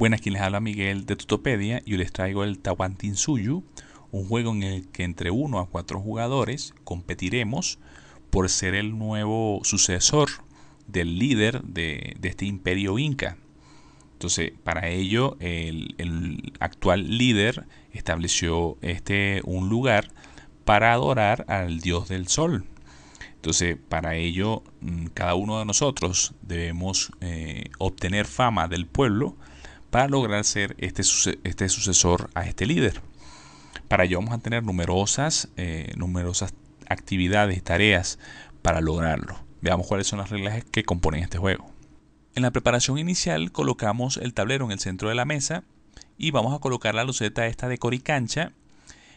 Buenas, aquí les habla Miguel de Tutopedia y les traigo el Tawantinsuyu, un juego en el que entre uno a cuatro jugadores competiremos por ser el nuevo sucesor del líder de, este imperio inca. Entonces, para ello, el, actual líder estableció este, un lugar para adorar al dios del sol. Entonces, para ello, mm, cada uno de nosotros debemos eh, obtener fama del pueblo para lograr ser este, este, sucesor a este líder. Para ello vamos a tener numerosas, eh, numerosas actividades y tareas para lograrlo. Veamos cuáles son las reglas que componen este juego. En la preparación inicial colocamos el tablero en el centro de la mesa y vamos a colocar la luceta esta de coricancha.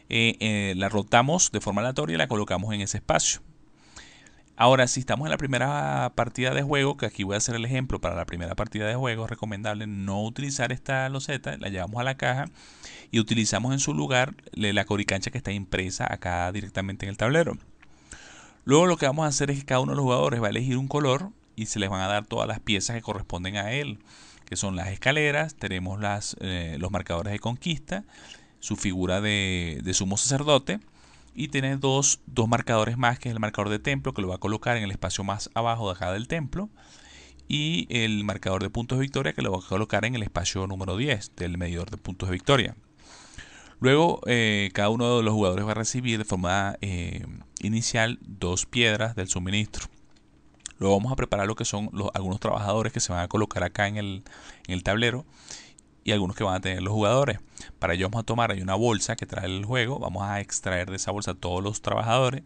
Eh, eh, la rotamos de forma aleatoria y la colocamos en ese espacio. Ahora, si estamos en la primera partida de juego, que aquí voy a hacer el ejemplo para la primera partida de juego, es recomendable no utilizar esta loseta, la llevamos a la caja y utilizamos en su lugar la coricancha que está impresa acá directamente en el tablero. Luego lo que vamos a hacer es que cada uno de los jugadores va a elegir un color y se les van a dar todas las piezas que corresponden a él, que son las escaleras, tenemos las, eh, los marcadores de conquista, su figura de sumo sacerdote, y tiene dos, marcadores más, que es el marcador de templo, que lo va a colocar en el espacio más abajo de acá del templo, y el marcador de puntos de victoria, que lo va a colocar en el espacio número 10 del medidor de puntos de victoria. Luego, eh, cada uno de los jugadores va a recibir de forma eh, inicial dos piedras del suministro. Luego vamos a preparar lo que son los, algunos trabajadores que se van a colocar acá en el, en el tablero y algunos que van a tener los jugadores. Para ello vamos a tomar, hay una bolsa que trae el juego, vamos a extraer de esa bolsa todos los trabajadores.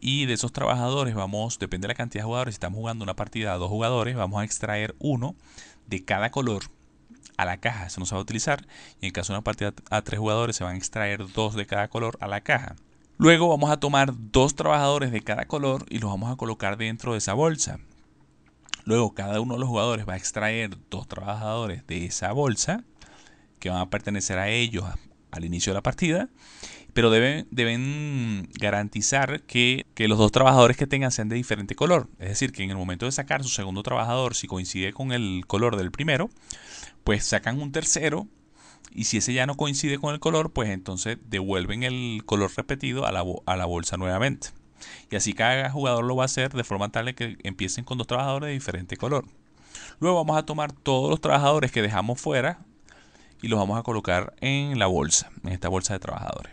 Y de esos trabajadores vamos, depende de la cantidad de jugadores, si estamos jugando una partida a dos jugadores, vamos a extraer uno de cada color a la caja, eso no se va a utilizar. Y en caso de una partida a tres jugadores se van a extraer dos de cada color a la caja. Luego vamos a tomar dos trabajadores de cada color y los vamos a colocar dentro de esa bolsa. Luego cada uno de los jugadores va a extraer dos trabajadores de esa bolsa que van a pertenecer a ellos al inicio de la partida, pero deben, deben garantizar que, los dos trabajadores que tengan sean de diferente color. Es decir, que en el momento de sacar su segundo trabajador, si coincide con el color del primero, pues sacan un tercero y si ese ya no coincide con el color, pues entonces devuelven el color repetido a a la bolsa nuevamente. Y así cada jugador lo va a hacer de forma tal que empiecen con dos trabajadores de diferente color. Luego vamos a tomar todos los trabajadores que dejamos fuera y los vamos a colocar en la bolsa, en esta bolsa de trabajadores.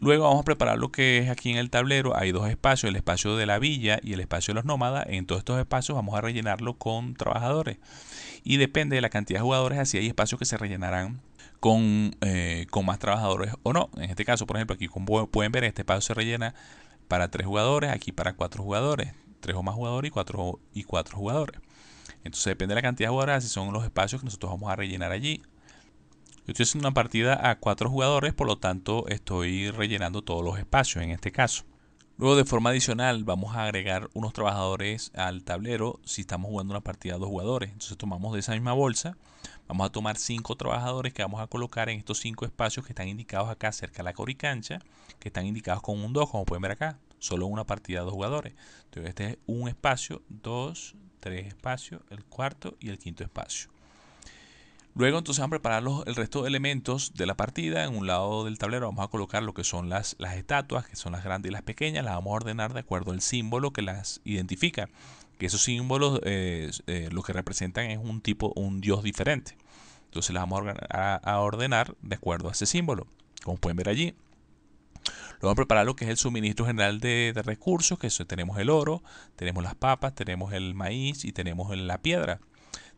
Luego vamos a preparar lo que es aquí en el tablero. Hay dos espacios, el espacio de la villa y el espacio de los nómadas. En todos estos espacios vamos a rellenarlo con trabajadores. Y depende de la cantidad de jugadores, así hay espacios que se rellenarán con, eh, con más trabajadores o no. En este caso, por ejemplo, aquí como pueden ver, este espacio se rellena para tres jugadores, aquí para cuatro jugadores, tres o más jugadores y cuatro, y jugadores. Entonces depende de la cantidad de jugadores, si son los espacios que nosotros vamos a rellenar allí. Yo estoy haciendo una partida a cuatro jugadores, por lo tanto estoy rellenando todos los espacios en este caso. Luego de forma adicional vamos a agregar unos trabajadores al tablero si estamos jugando una partida de dos jugadores. Entonces tomamos de esa misma bolsa, vamos a tomar cinco trabajadores que vamos a colocar en estos cinco espacios que están indicados acá cerca de la coricancha, que están indicados con un 2, como pueden ver acá. Solo una partida de dos jugadores. Entonces este es un espacio, dos, tres espacios, el cuarto y el quinto espacio. Luego entonces vamos a preparar los, el resto de elementos de la partida. En un lado del tablero vamos a colocar lo que son las, estatuas, que son las grandes y las pequeñas. Las vamos a ordenar de acuerdo al símbolo que las identifica. Que esos símbolos eh, eh, lo que representan es un tipo, un dios diferente. Entonces las vamos a, ordenar de acuerdo a ese símbolo, como pueden ver allí. Luego vamos a preparar lo que es el suministro general de, recursos, que eso, tenemos el oro, tenemos las papas, tenemos el maíz y tenemos la piedra.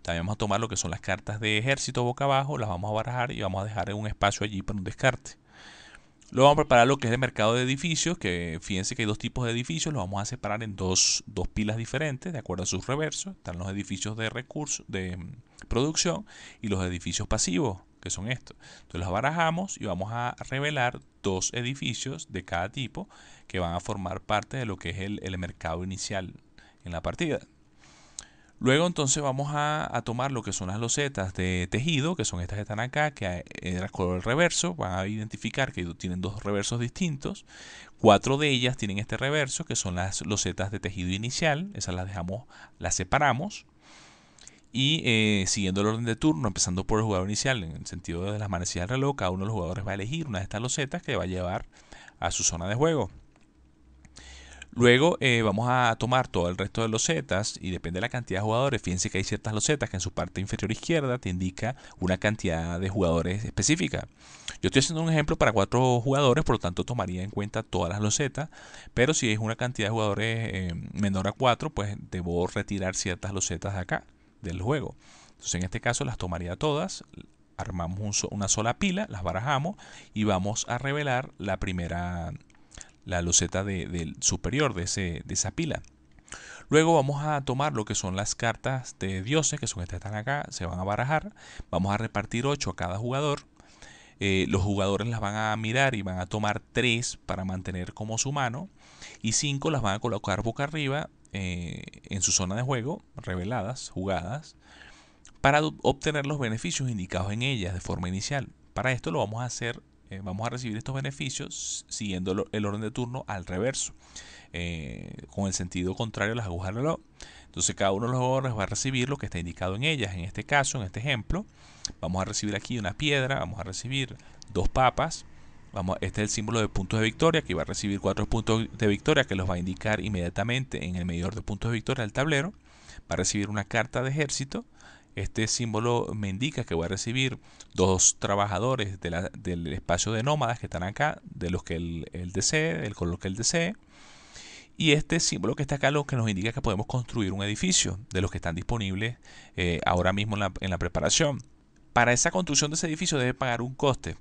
También vamos a tomar lo que son las cartas de ejército boca abajo, las vamos a barajar y vamos a dejar un espacio allí para un descarte. Luego vamos a preparar lo que es el mercado de edificios, que fíjense que hay dos tipos de edificios, los vamos a separar en dos, dos pilas diferentes, de acuerdo a sus reversos. Están los edificios de recursos, de mm, producción y los edificios pasivos, que son estos. Entonces los barajamos y vamos a revelar dos edificios de cada tipo que van a formar parte de lo que es el, el mercado inicial en la partida. Luego entonces vamos a, tomar lo que son las losetas de tejido, que son estas que están acá, que el eh, color del reverso, van a identificar que tienen dos reversos distintos. Cuatro de ellas tienen este reverso, que son las losetas de tejido inicial, esas las dejamos, las separamos. Y eh, siguiendo el orden de turno, empezando por el jugador inicial, en el sentido de las manecillas del reloj, cada uno de los jugadores va a elegir una de estas losetas que va a llevar a su zona de juego. Luego eh, vamos a tomar todo el resto de los losetas y depende de la cantidad de jugadores. Fíjense que hay ciertas losetas que en su parte inferior izquierda te indica una cantidad de jugadores específica. Yo estoy haciendo un ejemplo para cuatro jugadores, por lo tanto tomaría en cuenta todas las losetas. Pero si es una cantidad de jugadores eh, menor a cuatro pues debo retirar ciertas losetas de acá, del juego. Entonces en este caso las tomaría todas, armamos una sola pila, las barajamos y vamos a revelar la primera la luceta del superior de, ese, de esa pila. Luego vamos a tomar lo que son las cartas de dioses, que son estas que están acá, se van a barajar. Vamos a repartir 8 a cada jugador. Eh, los jugadores las van a mirar y van a tomar 3 para mantener como su mano. Y 5 las van a colocar boca arriba eh, en su zona de juego, reveladas, jugadas, para obtener los beneficios indicados en ellas de forma inicial. Para esto lo vamos a hacer eh, vamos a recibir estos beneficios siguiendo el orden de turno al reverso, eh, con el sentido contrario a las agujas de reloj. Entonces cada uno de los jugadores va a recibir lo que está indicado en ellas. En este caso, en este ejemplo, vamos a recibir aquí una piedra, vamos a recibir dos papas, Vamos, este es el símbolo de puntos de victoria, que va a recibir cuatro puntos de victoria, que los va a indicar inmediatamente en el medidor de puntos de victoria del tablero. Va a recibir una carta de ejército, este símbolo me indica que voy a recibir dos trabajadores del espacio de nómadas que están acá, de los que él, desee, del color que él desee. Y este símbolo que está acá lo que nos indica que podemos construir un edificio de los que están disponibles eh, ahora mismo en la, en la, preparación. Para esa construcción de ese edificio debe pagar un coste.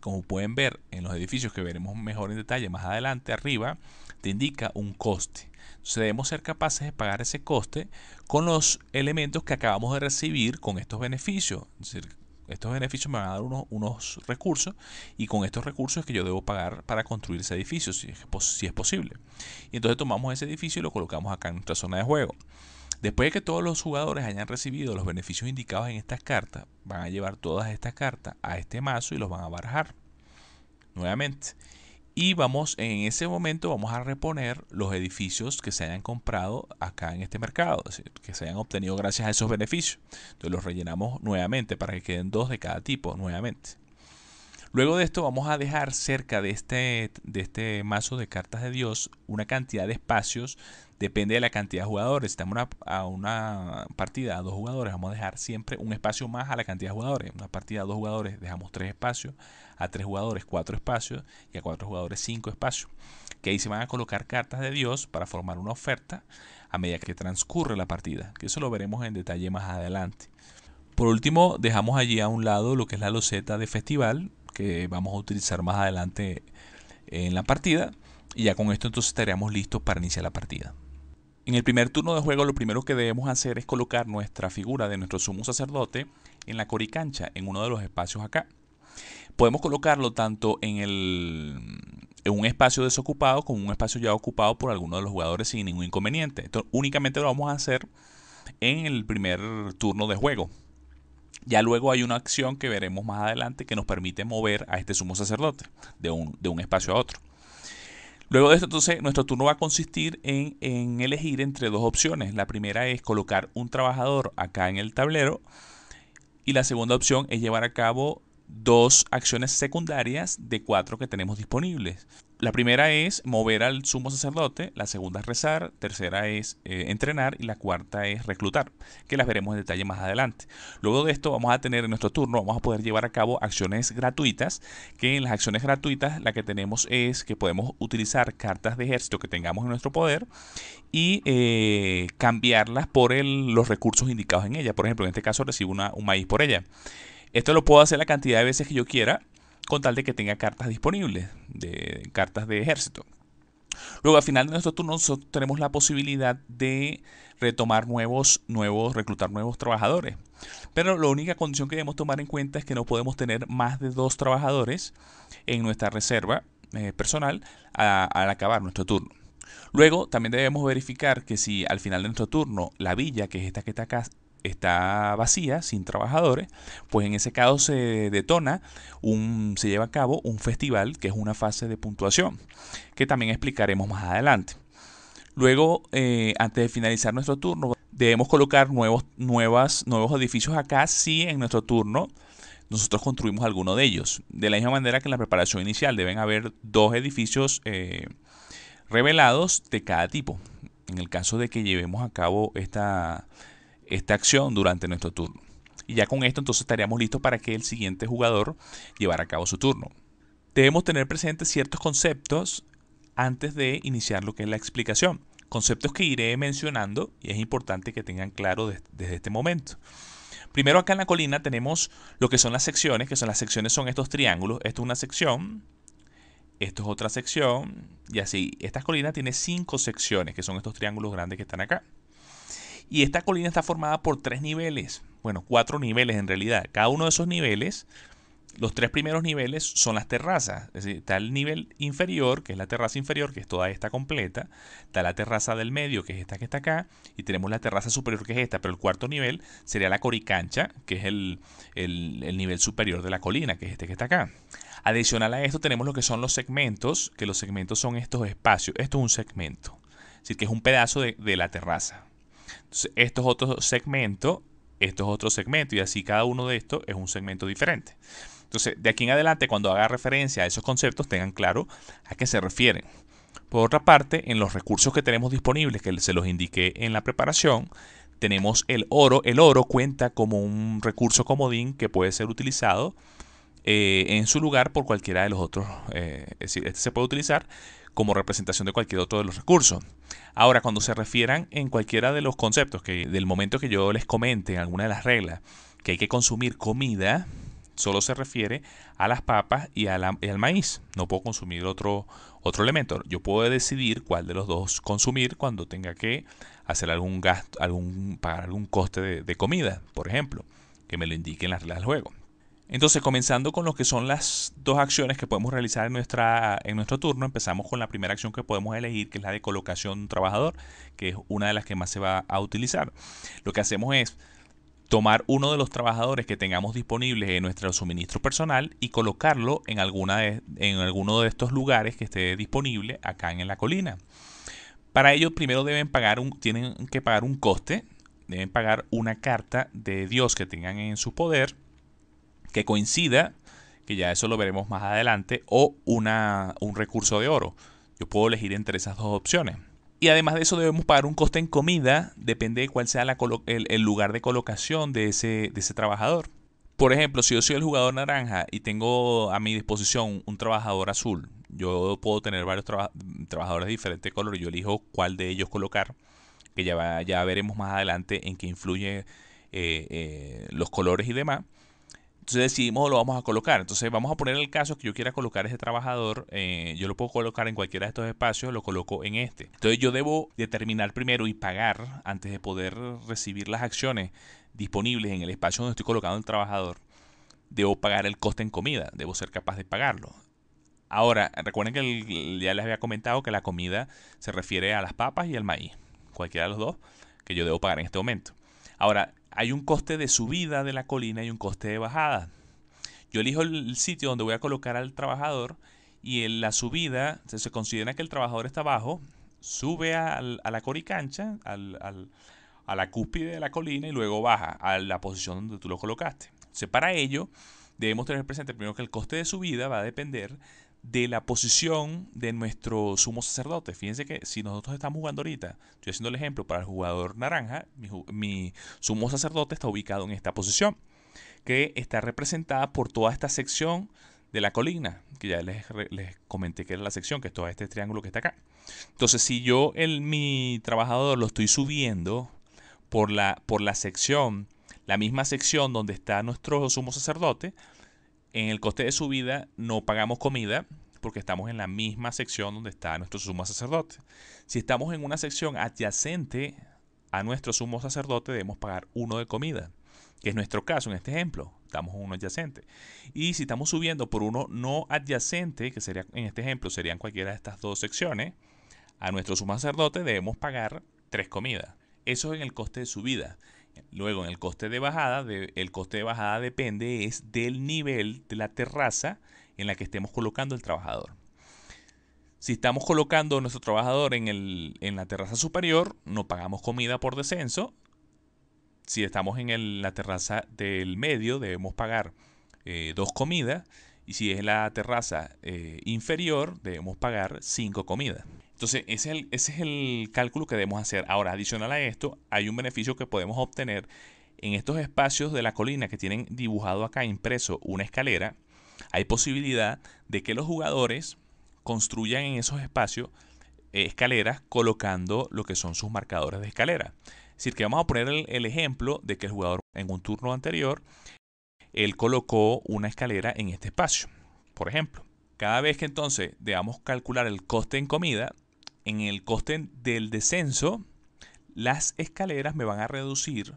Como pueden ver en los edificios que veremos mejor en detalle más adelante arriba, te indica un coste debemos ser capaces de pagar ese coste con los elementos que acabamos de recibir con estos beneficios. decir, estos beneficios me van a dar unos, unos recursos y con estos recursos que yo debo pagar para construir ese edificio, si es, si es posible. Y entonces tomamos ese edificio y lo colocamos acá en nuestra zona de juego. Después de que todos los jugadores hayan recibido los beneficios indicados en estas cartas, van a llevar todas estas cartas a este mazo y los van a barajar. Nuevamente, y vamos, en ese momento vamos a reponer los edificios que se hayan comprado acá en este mercado, que se hayan obtenido gracias a esos beneficios. Entonces los rellenamos nuevamente para que queden dos de cada tipo nuevamente. Luego de esto vamos a dejar cerca de este, de este mazo de cartas de Dios una cantidad de espacios, depende de la cantidad de jugadores. Si estamos a una partida a dos jugadores, vamos a dejar siempre un espacio más a la cantidad de jugadores. Una partida a dos jugadores dejamos tres espacios, a tres jugadores cuatro espacios y a cuatro jugadores cinco espacios. Que ahí se van a colocar cartas de Dios para formar una oferta a medida que transcurre la partida, que eso lo veremos en detalle más adelante. Por último, dejamos allí a un lado lo que es la loseta de festival, que vamos a utilizar más adelante en la partida, y ya con esto entonces estaríamos listos para iniciar la partida. En el primer turno de juego lo primero que debemos hacer es colocar nuestra figura de nuestro sumo sacerdote en la coricancha, en uno de los espacios acá. Podemos colocarlo tanto en, el, en un espacio desocupado como en un espacio ya ocupado por alguno de los jugadores sin ningún inconveniente. Esto únicamente lo vamos a hacer en el primer turno de juego. Ya luego hay una acción que veremos más adelante que nos permite mover a este sumo sacerdote de un, espacio a otro. Luego de esto, entonces, nuestro turno va a consistir en, en, elegir entre dos opciones. La primera es colocar un trabajador acá en el tablero y la segunda opción es llevar a cabo dos acciones secundarias de cuatro que tenemos disponibles. La primera es mover al sumo sacerdote, la segunda es rezar, tercera es eh, entrenar y la cuarta es reclutar, que las veremos en detalle más adelante. Luego de esto vamos a tener en nuestro turno, vamos a poder llevar a cabo acciones gratuitas, que en las acciones gratuitas la que tenemos es que podemos utilizar cartas de ejército que tengamos en nuestro poder y eh, cambiarlas por los recursos indicados en ella. Por ejemplo, en este caso recibo una, un maíz por ella. Esto lo puedo hacer la cantidad de veces que yo quiera, con tal de que tenga cartas disponibles, de cartas de ejército. Luego al final de nuestro turno nosotros tenemos la posibilidad de retomar nuevos, nuevos, reclutar nuevos trabajadores. Pero la única condición que debemos tomar en cuenta es que no podemos tener más de dos trabajadores en nuestra reserva eh, personal al acabar nuestro turno. Luego también debemos verificar que si al final de nuestro turno la villa, que es esta que está acá, está vacía, sin trabajadores, pues en ese caso se detona, un, se lleva a cabo un festival que es una fase de puntuación, que también explicaremos más adelante. Luego, eh, antes de finalizar nuestro turno, debemos colocar nuevos, nuevos edificios acá si en nuestro turno nosotros construimos alguno de ellos. De la misma manera que en la preparación inicial deben haber dos edificios eh, revelados de cada tipo. En el caso de que llevemos a cabo esta esta acción durante nuestro turno. Y ya con esto entonces estaríamos listos para que el siguiente jugador llevara a cabo su turno. Debemos tener presentes ciertos conceptos antes de iniciar lo que es la explicación. Conceptos que iré mencionando y es importante que tengan claro desde este momento. Primero acá en la colina tenemos lo que son las secciones, que son las secciones son estos triángulos. Esto es una sección, esto es otra sección y así. Esta colina tiene cinco secciones, que son estos triángulos grandes que están acá. Y esta colina está formada por tres niveles, bueno, cuatro niveles en realidad. Cada uno de esos niveles, los tres primeros niveles son las terrazas. Es decir, está el nivel inferior, que es la terraza inferior, que es toda esta completa. Está la terraza del medio, que es esta que está acá. Y tenemos la terraza superior, que es esta. Pero el cuarto nivel sería la coricancha, que es el, nivel superior de la colina, que es este que está acá. Adicional a esto tenemos lo que son los segmentos, que los segmentos son estos espacios. Esto es un segmento. Es decir, que es un pedazo de la terraza. Entonces, estos otros segmentos, estos otros segmentos, y así cada uno de estos es un segmento diferente. Entonces, de aquí en adelante, cuando haga referencia a esos conceptos, tengan claro a qué se refieren. Por otra parte, en los recursos que tenemos disponibles, que se los indiqué en la preparación, tenemos el oro. El oro cuenta como un recurso comodín que puede ser utilizado eh, en su lugar por cualquiera de los otros. Eh, es decir, este se puede utilizar como representación de cualquier otro de los recursos. Ahora, cuando se refieran en cualquiera de los conceptos, que del momento que yo les comente en alguna de las reglas que hay que consumir comida, solo se refiere a las papas y, al maíz. No puedo consumir otro, otro elemento. Yo puedo decidir cuál de los dos consumir cuando tenga que hacer algún gasto, algún, pagar algún coste de, de comida, por ejemplo, que me lo indiquen las reglas del juego. Entonces, comenzando con lo que son las dos acciones que podemos realizar en, nuestra, en nuestro turno, empezamos con la primera acción que podemos elegir, que es la de colocación de un trabajador, que es una de las que más se va a utilizar. Lo que hacemos es tomar uno de los trabajadores que tengamos disponibles en nuestro suministro personal y colocarlo en, alguna en alguno de estos lugares que esté disponible acá en la colina. Para ello, primero deben pagar un, tienen que pagar un coste, deben pagar una carta de Dios que tengan en su poder que coincida, que ya eso lo veremos más adelante, o una, un recurso de oro. Yo puedo elegir entre esas dos opciones. Y además de eso debemos pagar un coste en comida, depende de cuál sea el, lugar de colocación de ese, trabajador. Por ejemplo, si yo soy el jugador naranja y tengo a mi disposición un trabajador azul, yo puedo tener varios trabajadores de diferentes colores, yo elijo cuál de ellos colocar, que ya, ya veremos más adelante en qué influye eh, eh, los colores y demás. Entonces decidimos oh, lo vamos a colocar. Entonces vamos a poner el caso que yo quiera colocar ese trabajador. Eh, yo lo puedo colocar en cualquiera de estos espacios, lo coloco en este. Entonces yo debo determinar primero y pagar antes de poder recibir las acciones disponibles en el espacio donde estoy colocando el trabajador. Debo pagar el coste en comida, debo ser capaz de pagarlo. Ahora, recuerden que ya les había comentado que la comida se refiere a las papas y al maíz, cualquiera de los dos que yo debo pagar en este momento. Ahora, hay un coste de subida de la colina y un coste de bajada. Yo elijo el sitio donde voy a colocar al trabajador y en la subida se, considera que el trabajador está abajo, sube a la coricancha, al, a la cúspide de la colina y luego baja a la posición donde tú lo colocaste. Entonces, para ello, debemos tener presente primero que el coste de subida va a depender de la posición de nuestro sumo sacerdote. Fíjense que si nosotros estamos jugando ahorita, estoy haciendo el ejemplo para el jugador naranja, mi, sumo sacerdote está ubicado en esta posición, que está representada por toda esta sección de la colina, que ya les, comenté que era la sección, que es todo este triángulo que está acá. Entonces, si yo el, mi trabajador lo estoy subiendo por la, por la sección, la misma sección donde está nuestro sumo sacerdote, en el coste de su vida no pagamos comida porque estamos en la misma sección donde está nuestro sumo sacerdote. Si estamos en una sección adyacente a nuestro sumo sacerdote, debemos pagar uno de comida, que es nuestro caso en este ejemplo. Estamos en uno adyacente. Y si estamos subiendo por uno no adyacente, que sería en este ejemplo serían cualquiera de estas dos secciones, a nuestro sumo sacerdote debemos pagar tres comidas. Eso es en el coste de su vida. Luego, en el coste de bajada, el coste de bajada depende es del nivel de la terraza en la que estemos colocando el trabajador. Si estamos colocando nuestro trabajador en, la terraza superior, no pagamos comida por descenso. Si estamos en la terraza del medio, debemos pagar eh, dos comidas. Y si es la terraza eh, inferior, debemos pagar cinco comidas. Entonces, ese es, el, cálculo que debemos hacer. Ahora, adicional a esto, hay un beneficio que podemos obtener en estos espacios de la colina que tienen dibujado acá impreso una escalera. Hay posibilidad de que los jugadores construyan en esos espacios eh, escaleras colocando lo que son sus marcadores de escalera. Es decir, que vamos a poner el, el ejemplo de que el jugador en un turno anterior, él colocó una escalera en este espacio, por ejemplo. Cada vez que entonces debamos calcular el coste en comida, en el coste del descenso, las escaleras me van a reducir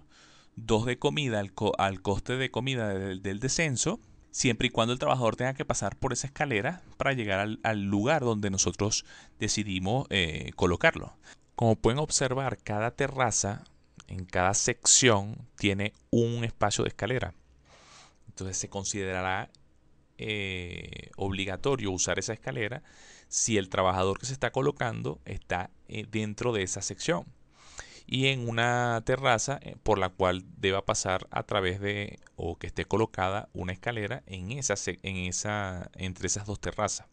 dos de comida al, coste de comida del, descenso, siempre y cuando el trabajador tenga que pasar por esa escalera para llegar al, lugar donde nosotros decidimos eh, colocarlo. Como pueden observar, cada terraza en cada sección tiene un espacio de escalera. Entonces se considerará eh, obligatorio usar esa escalera si el trabajador que se está colocando está eh, dentro de esa sección. Y en una terraza eh, por la cual deba pasar a través de o que esté colocada una escalera en esa, en esa, entre esas dos terrazas.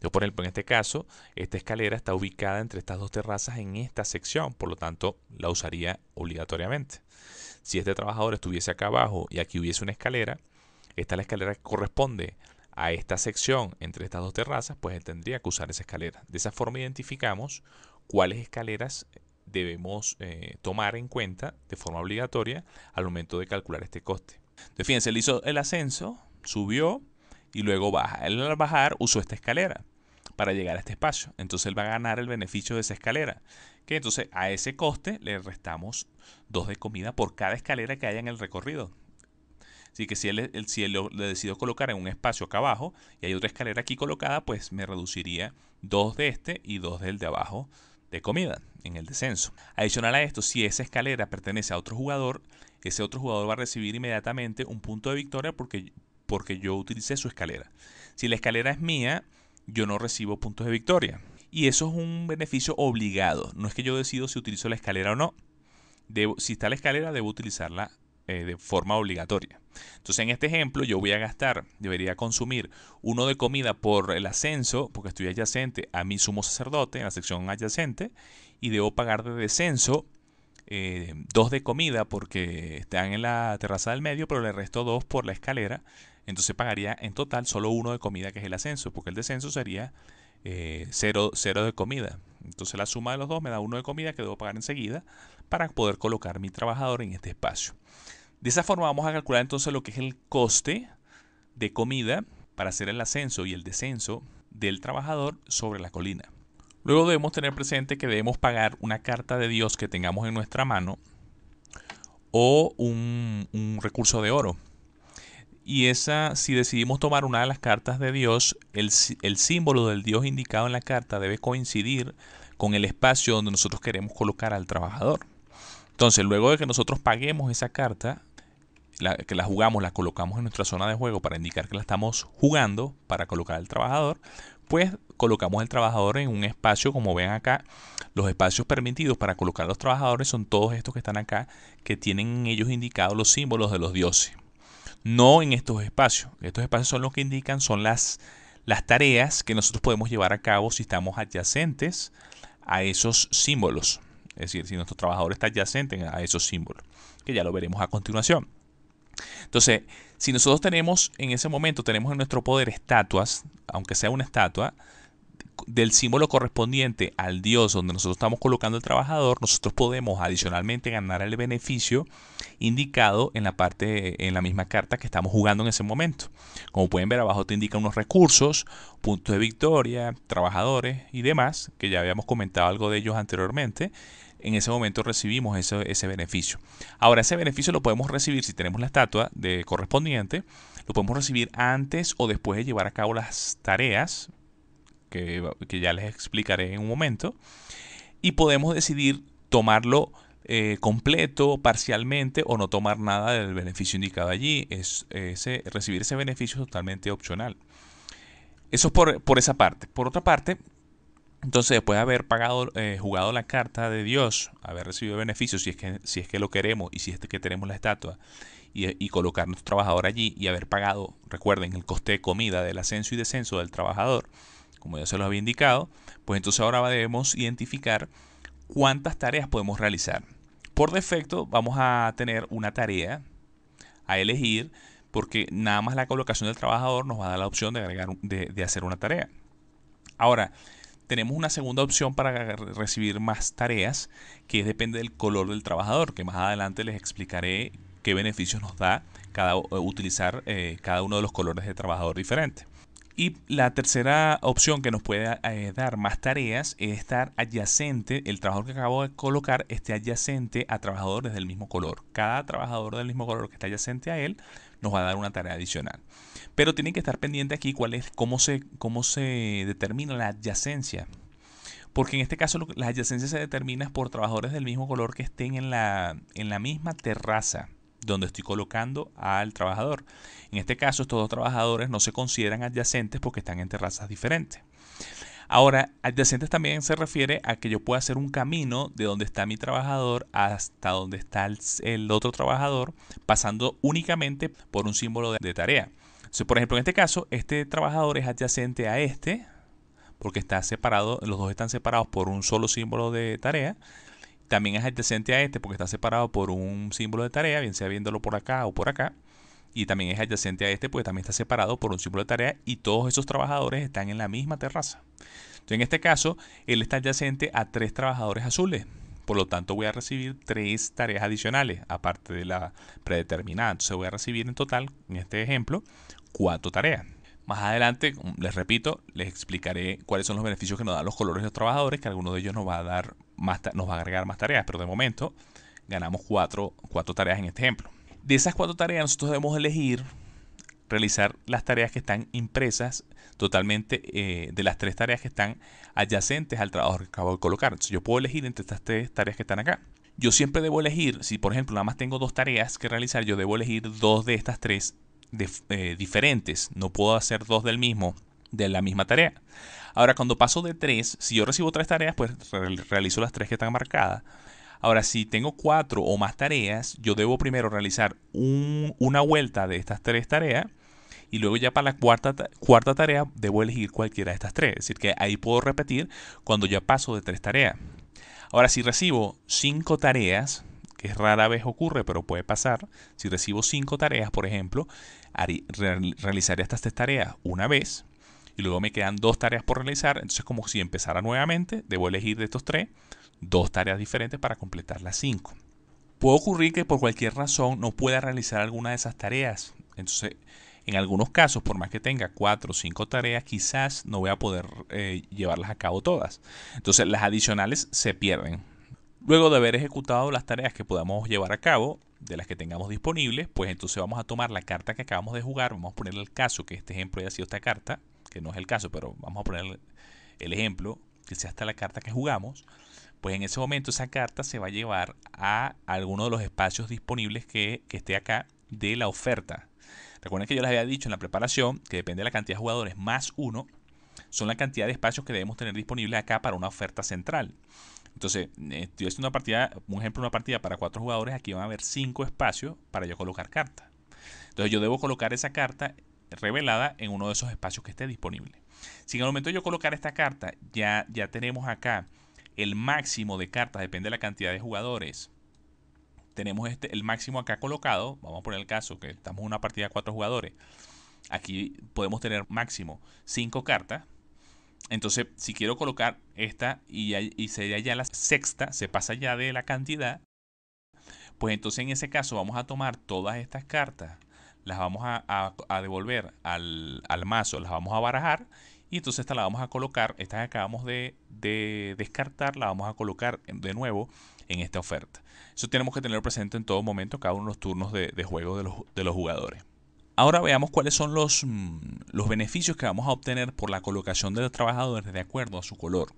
Yo, por ejemplo, en este caso, esta escalera está ubicada entre estas dos terrazas en esta sección, por lo tanto, la usaría obligatoriamente. Si este trabajador estuviese acá abajo y aquí hubiese una escalera, esta es la escalera que corresponde a esta sección entre estas dos terrazas, pues él tendría que usar esa escalera. De esa forma identificamos cuáles escaleras debemos eh, tomar en cuenta de forma obligatoria al momento de calcular este coste. Entonces, fíjense, él hizo el ascenso, subió y luego baja. Él al bajar usó esta escalera para llegar a este espacio. Entonces él va a ganar el beneficio de esa escalera. Que entonces a ese coste le restamos dos de comida por cada escalera que haya en el recorrido. Así que si el, cielo le decido colocar en un espacio acá abajo y hay otra escalera aquí colocada, pues me reduciría dos de este y dos del de abajo de comida en el descenso. Adicional a esto, si esa escalera pertenece a otro jugador, ese otro jugador va a recibir inmediatamente un punto de victoria porque, porque yo utilicé su escalera. Si la escalera es mía, yo no recibo puntos de victoria. Y eso es un beneficio obligado. No es que yo decido si utilizo la escalera o no. si está la escalera, debo utilizarla eh, de forma obligatoria. Entonces en este ejemplo yo voy a gastar, debería consumir uno de comida por el ascenso, porque estoy adyacente a mi sumo sacerdote en la sección adyacente, y debo pagar de descenso eh, dos de comida porque están en la terraza del medio, pero le resto dos por la escalera, entonces pagaría en total solo uno de comida que es el ascenso, porque el descenso sería eh, cero de comida. Entonces la suma de los dos me da uno de comida que debo pagar enseguida para poder colocar mi trabajador en este espacio. De esa forma vamos a calcular entonces lo que es el coste de comida para hacer el ascenso y el descenso del trabajador sobre la colina. Luego debemos tener presente que debemos pagar una carta de Dios que tengamos en nuestra mano o un, recurso de oro. Y esa, si decidimos tomar una de las cartas de Dios, el, el símbolo del Dios indicado en la carta debe coincidir con el espacio donde nosotros queremos colocar al trabajador. Entonces, luego de que nosotros paguemos esa carta, que la jugamos, la colocamos en nuestra zona de juego para indicar que la estamos jugando, para colocar al trabajador, pues colocamos al trabajador en un espacio, como ven acá, los espacios permitidos para colocar a los trabajadores son todos estos que están acá, que tienen en ellos indicados los símbolos de los dioses. No en estos espacios. Estos espacios son los que indican, son las, las tareas que nosotros podemos llevar a cabo si estamos adyacentes a esos símbolos. Es decir, si nuestro trabajador está adyacente a esos símbolos, que ya lo veremos a continuación. Entonces, si nosotros tenemos en ese momento, tenemos en nuestro poder estatuas, aunque sea una estatua, del símbolo correspondiente al dios donde nosotros estamos colocando el trabajador, nosotros podemos adicionalmente ganar el beneficio indicado en la parte en la misma carta que estamos jugando en ese momento. Como pueden ver abajo te indican unos recursos, puntos de victoria, trabajadores y demás, que ya habíamos comentado algo de ellos anteriormente en ese momento recibimos ese, beneficio. Ahora, ese beneficio lo podemos recibir si tenemos la estatua de correspondiente, lo podemos recibir antes o después de llevar a cabo las tareas, que, ya les explicaré en un momento, y podemos decidir tomarlo eh, completo, parcialmente o no tomar nada del beneficio indicado allí. Es, ese, recibir ese beneficio totalmente opcional. Eso es por esa parte. Por otra parte, entonces, después de haber pagado, eh, jugado la carta de Dios, haber recibido beneficios, si es que, si es que lo queremos y si es que tenemos la estatua, y, colocar nuestro trabajador allí y haber pagado, recuerden, el coste de comida del ascenso y descenso del trabajador, como ya se los había indicado, pues entonces ahora debemos identificar cuántas tareas podemos realizar. Por defecto, vamos a tener una tarea a elegir, porque nada más la colocación del trabajador nos va a dar la opción de, agregar, de hacer una tarea. Ahora, tenemos una segunda opción para recibir más tareas, que depende del color del trabajador, que más adelante les explicaré qué beneficios nos da cada, eh, utilizar eh, cada uno de los colores de trabajador diferente. Y la tercera opción que nos puede eh, dar más tareas es estar adyacente, el trabajador que acabo de colocar esté adyacente a trabajadores del mismo color. Cada trabajador del mismo color que está adyacente a él nos va a dar una tarea adicional. Pero tienen que estar pendiente aquí cuál es, cómo se, cómo se determina la adyacencia. Porque en este caso la adyacencia se determina por trabajadores del mismo color que estén en la, en la misma terraza donde estoy colocando al trabajador. En este caso, estos dos trabajadores no se consideran adyacentes porque están en terrazas diferentes. Ahora, adyacentes también se refiere a que yo pueda hacer un camino de donde está mi trabajador hasta donde está el, otro trabajador, pasando únicamente por un símbolo de, tarea. por ejemplo, en este caso, este trabajador es adyacente a este, porque está separado, los dos están separados por un solo símbolo de tarea. También es adyacente a este porque está separado por un símbolo de tarea, bien sea viéndolo por acá o por acá y también es adyacente a este, pues también está separado por un símbolo de tarea y todos esos trabajadores están en la misma terraza. Entonces, en este caso, él está adyacente a tres trabajadores azules. Por lo tanto, voy a recibir tres tareas adicionales, aparte de la predeterminada. Entonces, voy a recibir en total, en este ejemplo, cuatro tareas. Más adelante, les repito, les explicaré cuáles son los beneficios que nos dan los colores de los trabajadores, que alguno de ellos nos va a dar más, nos va a agregar más tareas, pero de momento ganamos cuatro, cuatro tareas en este ejemplo. De esas cuatro tareas nosotros debemos elegir realizar las tareas que están impresas totalmente eh, de las tres tareas que están adyacentes al trabajo que acabo de colocar. yo puedo elegir entre estas tres tareas que están acá. Yo siempre debo elegir, si por ejemplo nada más tengo dos tareas que realizar, yo debo elegir dos de estas tres eh, diferentes. No puedo hacer dos del mismo, de la misma tarea. Ahora, cuando paso de tres, si yo recibo tres tareas, pues realizo las tres que están marcadas. Ahora, si tengo cuatro o más tareas, yo debo primero realizar una vuelta de estas tres tareas y luego ya para la cuarta, cuarta tarea debo elegir cualquiera de estas tres. Es decir, que ahí puedo repetir cuando ya paso de tres tareas. Ahora, si recibo cinco tareas, que rara vez ocurre, pero puede pasar, si recibo cinco tareas, por ejemplo, realizaré estas tres tareas una vez y luego me quedan dos tareas por realizar. Entonces, como si empezara nuevamente, debo elegir de estos tres dos tareas diferentes para completar las cinco. Puede ocurrir que por cualquier razón no pueda realizar alguna de esas tareas. Entonces, en algunos casos, por más que tenga cuatro o cinco tareas, quizás no voy a poder eh, llevarlas a cabo todas. Entonces, las adicionales se pierden. Luego de haber ejecutado las tareas que podamos llevar a cabo, de las que tengamos disponibles, pues entonces vamos a tomar la carta que acabamos de jugar, vamos a poner el caso que este ejemplo haya sido esta carta, que no es el caso, pero vamos a poner el ejemplo que sea hasta la carta que jugamos pues en ese momento esa carta se va a llevar a alguno de los espacios disponibles que, esté acá de la oferta. Recuerden que yo les había dicho en la preparación que depende de la cantidad de jugadores más uno, son la cantidad de espacios que debemos tener disponibles acá para una oferta central. Entonces, eh, estoy haciendo una partida, un ejemplo, una partida para cuatro jugadores, aquí van a haber cinco espacios para yo colocar carta. Entonces, yo debo colocar esa carta revelada en uno de esos espacios que esté disponible. Si en el momento de yo colocar esta carta, ya, ya tenemos acá el máximo de cartas depende de la cantidad de jugadores. Tenemos este, el máximo acá colocado. Vamos a poner el caso que estamos en una partida de cuatro jugadores. Aquí podemos tener máximo cinco cartas. Entonces, si quiero colocar esta y, sería ya la sexta, se pasa ya de la cantidad. Pues entonces en ese caso vamos a tomar todas estas cartas, las vamos a, devolver al, al mazo, las vamos a barajar y entonces esta la vamos a colocar, esta que acabamos de, descartar, la vamos a colocar de nuevo en esta oferta. Eso tenemos que tener presente en todo momento, cada uno de los turnos de, juego de los, jugadores. Ahora veamos cuáles son los, mm, los, beneficios que vamos a obtener por la colocación de los trabajadores de acuerdo a su color.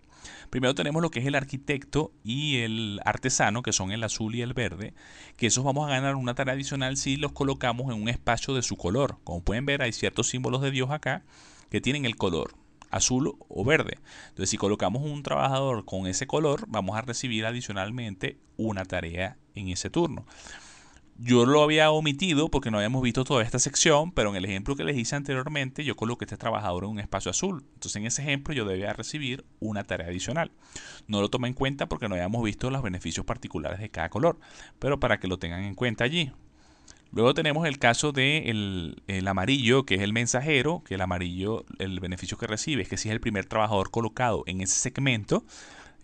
Primero tenemos lo que es el arquitecto y el artesano, que son el azul y el verde, que esos vamos a ganar una tarea adicional si los colocamos en un espacio de su color. Como pueden ver hay ciertos símbolos de Dios acá que tienen el color azul o verde. Entonces, si colocamos un trabajador con ese color, vamos a recibir adicionalmente una tarea en ese turno. Yo lo había omitido porque no habíamos visto toda esta sección, pero en el ejemplo que les hice anteriormente, yo coloqué este trabajador en un espacio azul. Entonces, en ese ejemplo, yo debía recibir una tarea adicional. No lo tomé en cuenta porque no habíamos visto los beneficios particulares de cada color, pero para que lo tengan en cuenta allí. Luego tenemos el caso de el, el amarillo, que es el mensajero, que el amarillo, el beneficio que recibe es que si es el primer trabajador colocado en ese segmento,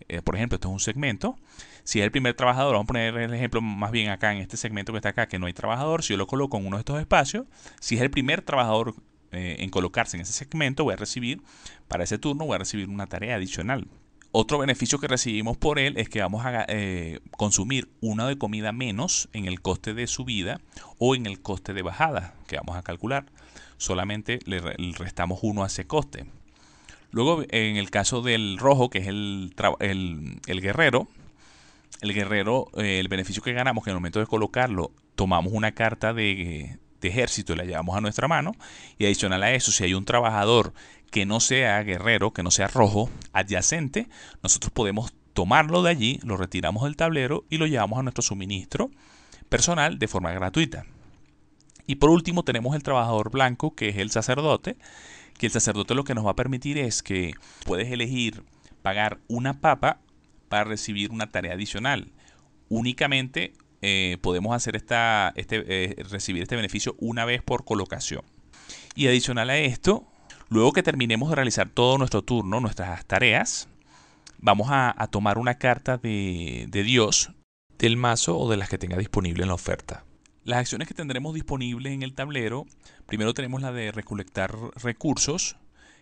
eh, por ejemplo, esto es un segmento, si es el primer trabajador, vamos a poner el ejemplo más bien acá en este segmento que está acá, que no hay trabajador, si yo lo coloco en uno de estos espacios, si es el primer trabajador eh, en colocarse en ese segmento, voy a recibir, para ese turno, voy a recibir una tarea adicional, otro beneficio que recibimos por él es que vamos a eh, consumir una de comida menos en el coste de subida o en el coste de bajada que vamos a calcular. Solamente le restamos uno a ese coste. Luego, en el caso del rojo, que es el, el, guerrero, el guerrero, eh, el beneficio que ganamos, que en el momento de colocarlo, tomamos una carta de, de este ejército y la llevamos a nuestra mano. Y adicional a eso, si hay un trabajador que no sea guerrero, que no sea rojo, adyacente, nosotros podemos tomarlo de allí, lo retiramos del tablero y lo llevamos a nuestro suministro personal de forma gratuita. Y por último tenemos el trabajador blanco, que es el sacerdote, que el sacerdote lo que nos va a permitir es que puedes elegir pagar una papa para recibir una tarea adicional. Únicamente eh, podemos hacer esta, este, eh, recibir este beneficio una vez por colocación. Y adicional a esto, luego que terminemos de realizar todo nuestro turno, nuestras tareas, vamos a, tomar una carta de, de Dios del mazo o de las que tenga disponible en la oferta. Las acciones que tendremos disponibles en el tablero, primero tenemos la de recolectar recursos,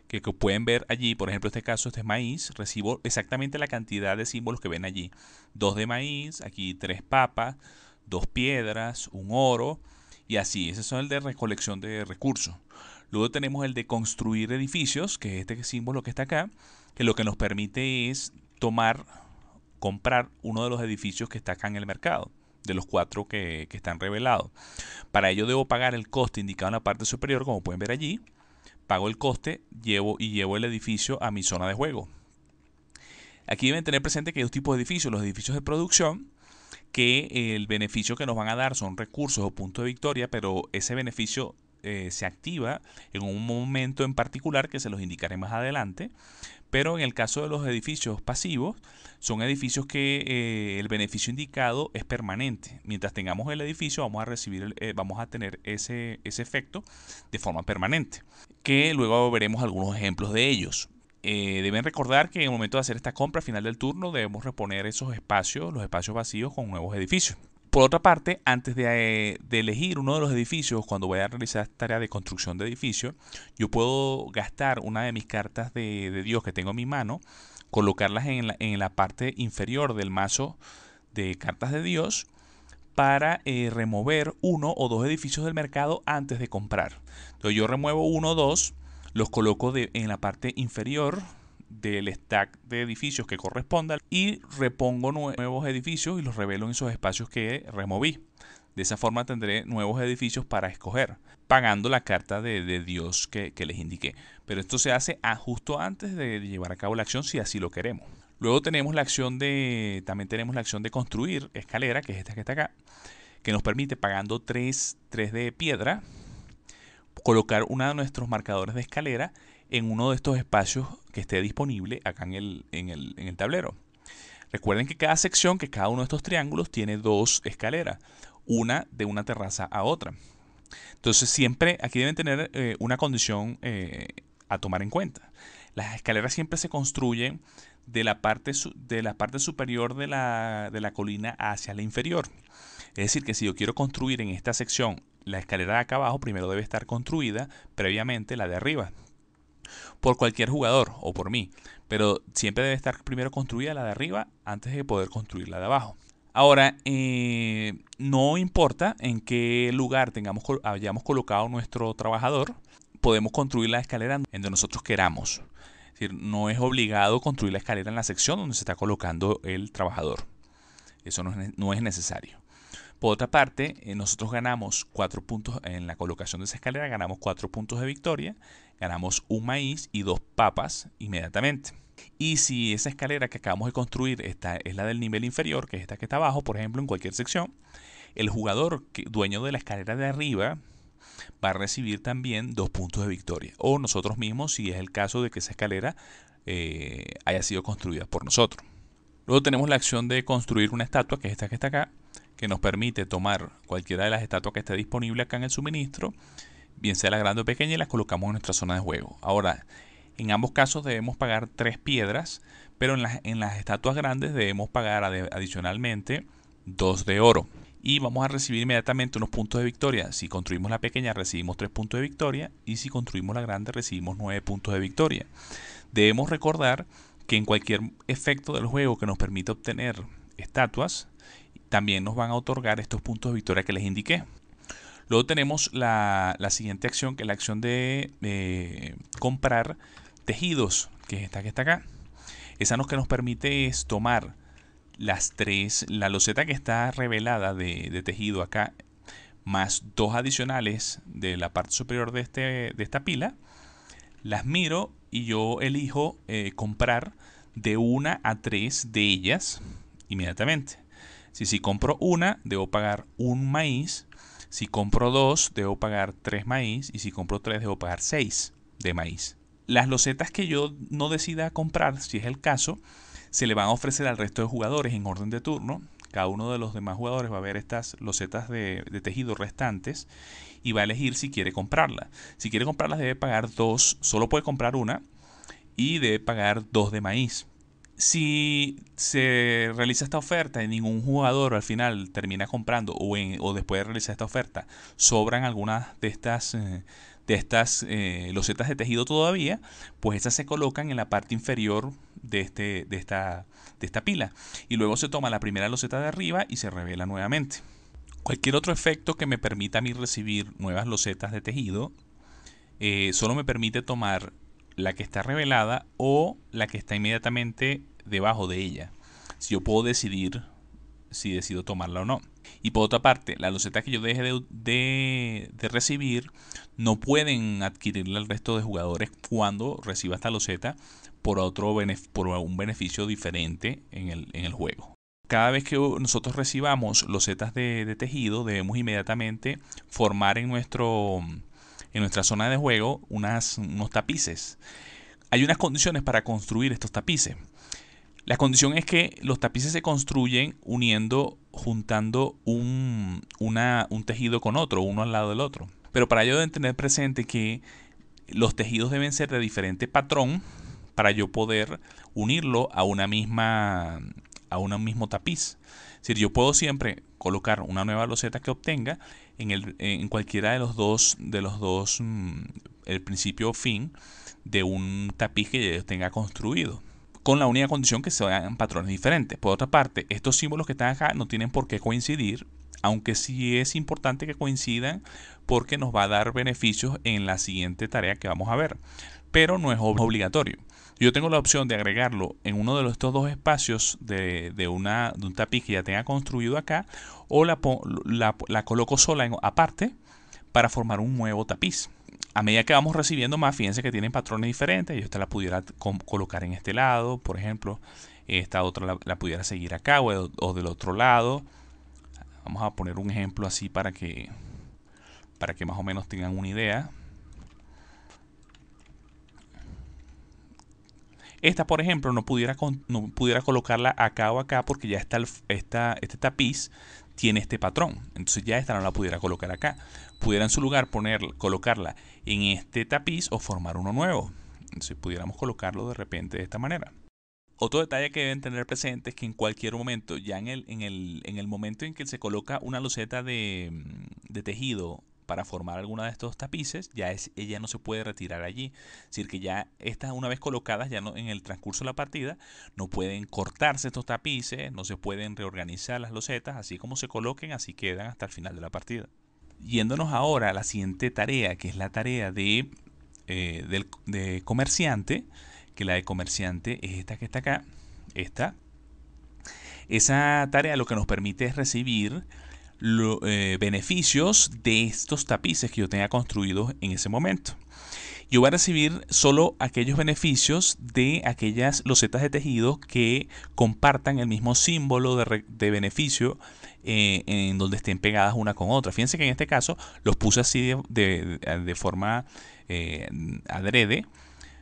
que, pueden ver allí, por ejemplo, este caso, este es maíz, recibo exactamente la cantidad de símbolos que ven allí. Dos de maíz, aquí tres papas, dos piedras, un oro, y así. Ese son el de recolección de recursos. Luego tenemos el de construir edificios, que es este símbolo que está acá, que lo que nos permite es tomar, comprar uno de los edificios que está acá en el mercado de los cuatro que, que están revelados. Para ello debo pagar el coste indicado en la parte superior, como pueden ver allí, pago el coste llevo, y llevo el edificio a mi zona de juego. Aquí deben tener presente que hay dos tipos de edificios, los edificios de producción, que el beneficio que nos van a dar son recursos o puntos de victoria, pero ese beneficio eh, se activa en un momento en particular que se los indicaré más adelante. Pero en el caso de los edificios pasivos, son edificios que eh, el beneficio indicado es permanente. Mientras tengamos el edificio, vamos a recibir, eh, vamos a tener ese, efecto de forma permanente. Que luego veremos algunos ejemplos de ellos. deben recordar que en el momento de hacer esta compra, al final del turno, debemos reponer esos espacios, los espacios vacíos, con nuevos edificios. Por otra parte, antes eh, de, elegir uno de los edificios, cuando voy a realizar esta tarea de construcción de edificio, yo puedo gastar una de mis cartas de, Dios que tengo en mi mano, colocarlas en la, parte inferior del mazo de cartas de Dios para eh, remover uno o dos edificios del mercado antes de comprar. Entonces yo remuevo uno o dos, los coloco en la parte inferior del stack de edificios que corresponda y repongo nuevos edificios y los revelo en esos espacios que removí. De esa forma tendré nuevos edificios para escoger, pagando la carta de, de Dios que, les indiqué. Pero esto se hace ah, justo antes de llevar a cabo la acción si así lo queremos. Luego tenemos la acción de, también tenemos la acción de construir escalera, que es esta que está acá, que nos permite pagando 3, 3 de piedra, colocar uno de nuestros marcadores de escalera en uno de estos espacios que esté disponible acá en el, tablero. Recuerden que cada sección, que cada uno de estos triángulos tiene dos escaleras, una de una terraza a otra. Entonces siempre aquí deben tener eh, una condición eh, a tomar en cuenta. Las escaleras siempre se construyen de la parte, de la parte superior de la, de la colina hacia la inferior. Es decir, que si yo quiero construir en esta sección la escalera de acá abajo, primero debe estar construida previamente la de arriba por cualquier jugador o por mí. Pero siempre debe estar primero construida la de arriba antes de poder construir la de abajo. Ahora, eh, no importa en qué lugar tengamos, hayamos colocado nuestro trabajador, podemos construir la escalera en donde nosotros queramos. Es decir, no es obligado construir la escalera en la sección donde se está colocando el trabajador. Eso no es necesario. Por otra parte, eh, nosotros ganamos cuatro puntos en la colocación de esa escalera, ganamos cuatro puntos de victoria, ganamos un maíz y dos papas inmediatamente. Y si esa escalera que acabamos de construir es la del nivel inferior, que es esta que está abajo, por ejemplo, en cualquier sección, el jugador dueño de la escalera de arriba va a recibir también dos puntos de victoria. O nosotros mismos, si es el caso de que esa escalera eh, haya sido construida por nosotros. Luego tenemos la acción de construir una estatua, que es esta que está acá, que nos permite tomar cualquiera de las estatuas que esté disponible acá en el suministro, bien sea la grande o pequeña, y las colocamos en nuestra zona de juego. Ahora, en ambos casos debemos pagar tres piedras, pero en las, estatuas grandes debemos pagar adicionalmente dos de oro. Y vamos a recibir inmediatamente unos puntos de victoria. Si construimos la pequeña recibimos tres puntos de victoria y si construimos la grande recibimos nueve puntos de victoria. Debemos recordar que en cualquier efecto del juego que nos permite obtener estatuas, también nos van a otorgar estos puntos de victoria que les indiqué. Luego tenemos la, siguiente acción, que es la acción de eh, comprar tejidos, que es esta que está acá. Esa nos que nos permite es tomar las tres, la loseta que está revelada de, tejido acá, más dos adicionales de la parte superior de, este, de esta pila. Las miro y yo elijo eh, comprar de una a tres de ellas inmediatamente. Si si compro una, debo pagar un maíz. Si compro dos, debo pagar tres maíz. Y si compro tres, debo pagar seis de maíz. Las losetas que yo no decida comprar, si es el caso, se le van a ofrecer al resto de jugadores en orden de turno. Cada uno de los demás jugadores va a ver estas losetas de, tejido restantes y va a elegir si quiere comprarla. Si quiere comprarlas debe pagar dos, solo puede comprar una y debe pagar dos de maíz si se realiza esta oferta y ningún jugador al final termina comprando o, después de realizar esta oferta sobran algunas de estas, eh, de estas eh, losetas de tejido todavía, pues esas se colocan en la parte inferior este, de, esta, pila. Y luego se toma la primera loseta de arriba y se revela nuevamente. Cualquier otro efecto que me permita a mí recibir nuevas losetas de tejido eh, solo me permite tomar la que está revelada o la que está inmediatamente debajo de ella. Si yo puedo decidir si decido tomarla o no. Y por otra parte, las losetas que yo deje de, recibir no pueden adquirirla el resto de jugadores cuando reciba esta loseta por, otro por un beneficio diferente en el, juego. Cada vez que nosotros recibamos losetas de, de tejido, debemos inmediatamente formar en nuestro en nuestra zona de juego unas, unos tapices. Hay unas condiciones para construir estos tapices. La condición es que los tapices se construyen uniendo, juntando un, una, un tejido con otro, uno al lado del otro. Pero para ello deben tener presente que los tejidos deben ser de diferente patrón para yo poder unirlo a una misma a un mismo tapiz. Es decir, yo puedo siempre colocar una nueva loseta que obtenga en, cualquiera de los dos, de los dos, mm, el principio o fin de un tapiz que ellos tenga construido con la única condición que sean patrones diferentes. Por otra parte, estos símbolos que están acá no tienen por qué coincidir, aunque sí es importante que coincidan porque nos va a dar beneficios en la siguiente tarea que vamos a ver, pero no es obligatorio yo tengo la opción de agregarlo en uno de estos dos espacios de, una, de un tapiz que ya tenga construido acá o la, coloco sola aparte para formar un nuevo tapiz. A medida que vamos recibiendo más, fíjense que tienen patrones diferentes. Yo esta la pudiera colocar en este lado, por ejemplo. Esta otra la, pudiera seguir acá o, o del otro lado. Vamos a poner un ejemplo así para que, para que más o menos tengan una idea. Esta, por ejemplo, no pudiera, pudiera colocarla acá o acá porque ya está este tapiz tiene este patrón. Entonces ya esta no la pudiera colocar acá. Pudiera en su lugar poner, colocarla en este tapiz o formar uno nuevo. Entonces pudiéramos colocarlo de repente de esta manera. Otro detalle que deben tener presente es que en cualquier momento, ya en el, en el, momento en que se coloca una luceta de, de tejido para formar alguna de estos tapices, ya es, ella eh, no se puede retirar allí. Es decir, que ya estas una vez colocadas, ya no, en el transcurso de la partida, no pueden cortarse estos tapices, no se pueden reorganizar las losetas, así como se coloquen, así quedan hasta el final de la partida. Yéndonos ahora a la siguiente tarea, que es la tarea de, eh, del, de comerciante, que la de comerciante es esta que está acá, esta. Esa tarea lo que nos permite es recibir los eh, beneficios de estos tapices que yo tenga construidos en ese momento. Yo voy a recibir solo aquellos beneficios de aquellas losetas de tejido que compartan el mismo símbolo de, beneficio eh, en donde estén pegadas una con otra. Fíjense que en este caso los puse así de, forma eh, adrede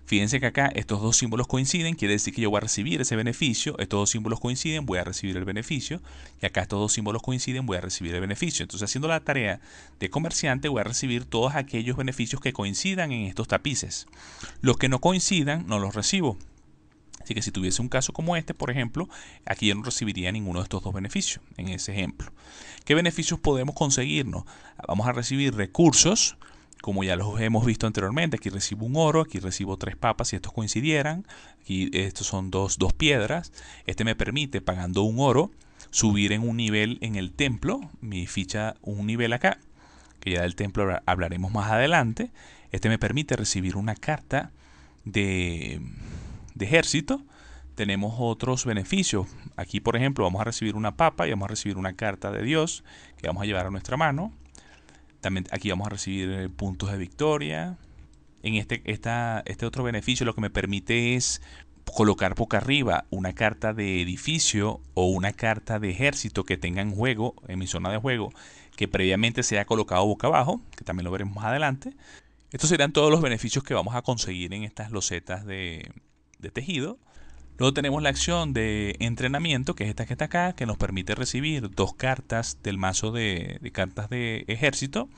Fíjense que acá estos dos símbolos coinciden, quiere decir que yo voy a recibir ese beneficio. Estos dos símbolos coinciden, voy a recibir el beneficio. Y acá estos dos símbolos coinciden, voy a recibir el beneficio. Entonces haciendo la tarea de comerciante voy a recibir todos aquellos beneficios que coincidan en estos tapices. Los que no coincidan no los recibo. Así que si tuviese un caso como este, por ejemplo, aquí yo no recibiría ninguno de estos dos beneficios, en ese ejemplo. ¿Qué beneficios podemos conseguirnos? Vamos a recibir recursos, como ya los hemos visto anteriormente, aquí recibo un oro, aquí recibo tres papas, si estos coincidieran, aquí estos son dos, piedras, este me permite, pagando un oro, subir en un nivel en el templo, mi ficha un nivel acá, que ya del templo hablaremos más adelante, este me permite recibir una carta de, de ejército, tenemos otros beneficios. Aquí, por ejemplo, vamos a recibir una papa y vamos a recibir una carta de Dios que vamos a llevar a nuestra mano. También aquí vamos a recibir eh, puntos de victoria. En este, este otro beneficio lo que me permite es colocar boca arriba una carta de edificio o una carta de ejército que tenga en juego, en mi zona de juego, que previamente se haya colocado boca abajo, que también lo veremos más adelante. Estos serán todos los beneficios que vamos a conseguir en estas losetas de, de tejido. Luego tenemos la acción de entrenamiento, que es esta que está acá, que nos permite recibir dos cartas del mazo de, cartas de ejército.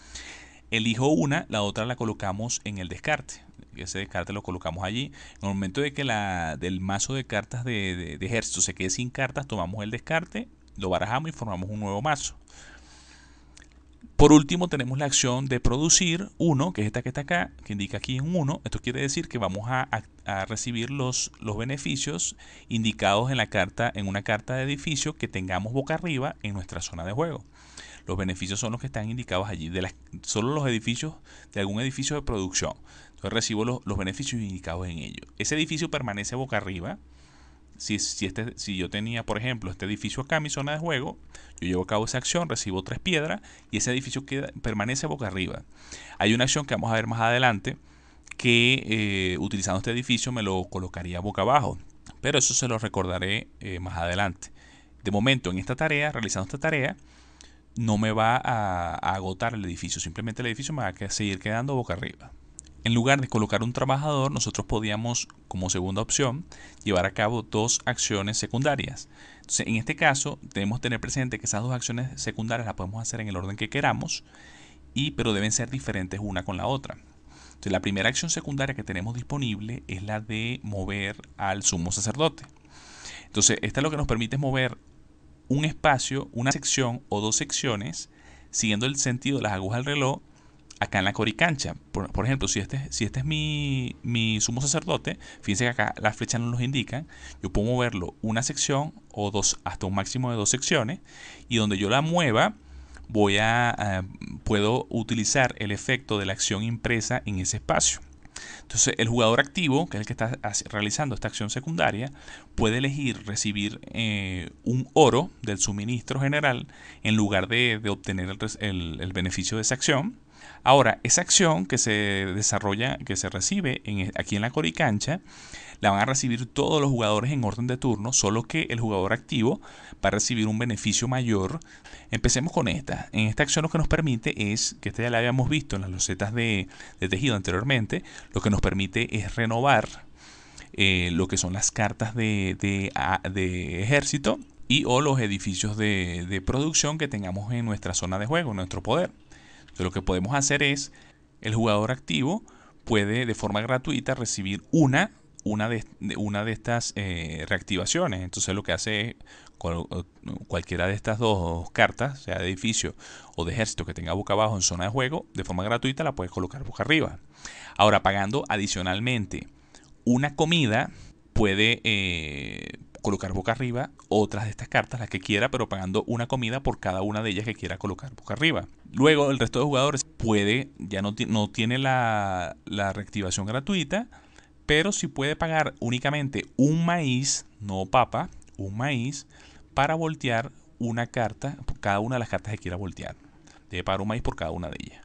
Elijo una, la otra la colocamos en el descarte ese descarte lo colocamos allí. En el momento de que la, del mazo de cartas de, ejército se quede sin cartas, tomamos el descarte, lo barajamos y formamos un nuevo mazo. Por último, tenemos la acción de producir 1, que es esta que está acá, que indica aquí en 1. Esto quiere decir que vamos a, recibir los, los, beneficios indicados en, la carta, en una carta de edificio que tengamos boca arriba en nuestra zona de juego. Los beneficios son los que están indicados allí, de solo los edificios de algún edificio de producción. Entonces recibo los, los beneficios indicados en ello. Ese edificio permanece boca arriba si, este, si yo tenía, por ejemplo, este edificio acá, mi zona de juego, yo llevo a cabo esa acción, recibo tres piedras y ese edificio queda, permanece boca arriba. Hay una acción que vamos a ver más adelante que eh, utilizando este edificio me lo colocaría boca abajo, pero eso se lo recordaré eh, más adelante. De momento, en esta tarea, realizando esta tarea, no me va a, a agotar el edificio, simplemente el edificio me va a seguir quedando boca arriba. En lugar de colocar un trabajador, nosotros podíamos, como segunda opción, llevar a cabo dos acciones secundarias. en este caso, debemos tener presente que esas dos acciones secundarias las podemos hacer en el orden que queramos, y, pero deben ser diferentes una con la otra. Entonces, la primera acción secundaria que tenemos disponible es la de mover al sumo sacerdote. Entonces, esta es lo que nos permite mover un espacio, una sección o dos secciones, siguiendo el sentido de las agujas del reloj acá en la coricancha. Por, ejemplo, si este, este es mi, sumo sacerdote, fíjense que acá las flechas no nos indican, yo puedo moverlo una sección o dos, hasta un máximo de dos secciones, y donde yo la mueva, voy a, puedo utilizar el efecto de la acción impresa en ese espacio. Entonces el jugador activo, que es el que está realizando esta acción secundaria, puede elegir recibir eh, un oro del suministro general en lugar de, obtener el beneficio de esa acción Ahora, esa acción que se desarrolla, que se recibe e, aquí en la coricancha, la van a recibir todos los jugadores en orden de turno, solo que el jugador activo va a recibir un beneficio mayor. Empecemos con esta. En esta acción lo que nos permite es, que esta ya la habíamos visto en las losetas de, tejido anteriormente, lo que nos permite es renovar eh, lo que son las cartas de, ejército y o los edificios de, de producción que tengamos en nuestra zona de juego, en nuestro poder. Entonces, lo que podemos hacer es, el jugador activo puede de forma gratuita recibir una, una, de, una de estas eh, reactivaciones. Entonces lo que hace es cualquiera de estas dos cartas, sea de edificio o de ejército que tenga boca abajo en zona de juego, de forma gratuita la puedes colocar boca arriba. Ahora, pagando adicionalmente una comida, puede, eh, colocar boca arriba otras de estas cartas, las que quiera, pero pagando una comida por cada una de ellas que quiera colocar boca arriba. Luego el resto de jugadores puede, ya no, no tiene la, la reactivación gratuita, pero sí puede pagar únicamente un maíz, no papa, un maíz, para voltear una carta, cada una de las cartas que quiera voltear. Debe pagar un maíz por cada una de ellas.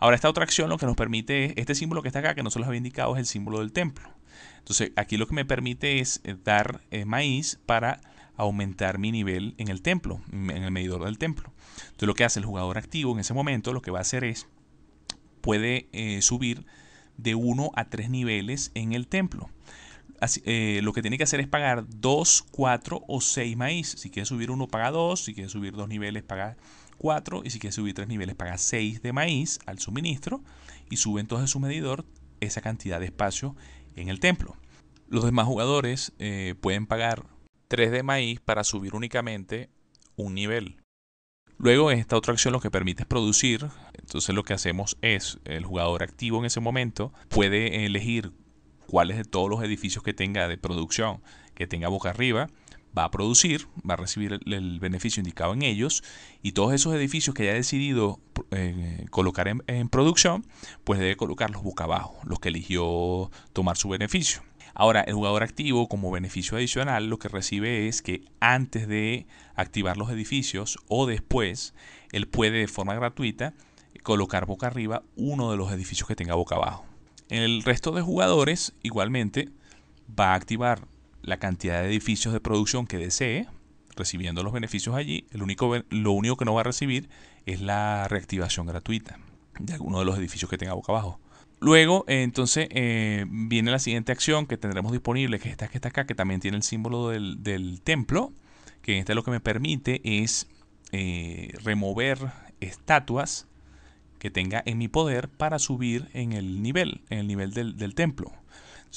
Ahora, esta otra acción lo que nos permite es, este símbolo que está acá, que no se los había indicado, es el símbolo del templo. Entonces aquí lo que me permite es eh, dar eh, maíz para aumentar mi nivel en el templo, en el medidor del templo. Entonces lo que hace el jugador activo en ese momento, lo que va a hacer es, puede eh, subir de 1 a 3 niveles en el templo. lo que tiene que hacer es pagar 2, 4 o 6 maíz. Si quiere subir 1, paga 2. Si quiere subir 2 niveles, paga 4. Y si quiere subir 3 niveles, paga 6 de maíz al suministro. Y sube entonces su medidor esa cantidad de espacio en el templo. Los demás jugadores eh, pueden pagar 3 de maíz para subir únicamente un nivel. Luego esta otra acción lo que permite es producir, entonces lo que hacemos es, el jugador activo en ese momento puede elegir cuáles de todos los edificios que tenga de producción, que tenga boca arriba, va a producir, va a recibir el, beneficio indicado en ellos y todos esos edificios que haya decidido eh, colocar en, en producción, pues debe colocarlos boca abajo, los que eligió tomar su beneficio. Ahora, el jugador activo como beneficio adicional lo que recibe es que antes de activar los edificios o después, él puede de forma gratuita colocar boca arriba uno de los edificios que tenga boca abajo. El resto de jugadores igualmente va a activar la cantidad de edificios de producción que desee, recibiendo los beneficios allí. El único, lo único que no va a recibir es la reactivación gratuita de alguno de los edificios que tenga boca abajo. Luego, eh, entonces, eh, viene la siguiente acción que tendremos disponible, que es esta que está acá, que también tiene el símbolo del, templo, que en este lo que me permite es eh, remover estatuas que tenga en mi poder para subir en el nivel, en el nivel del, del templo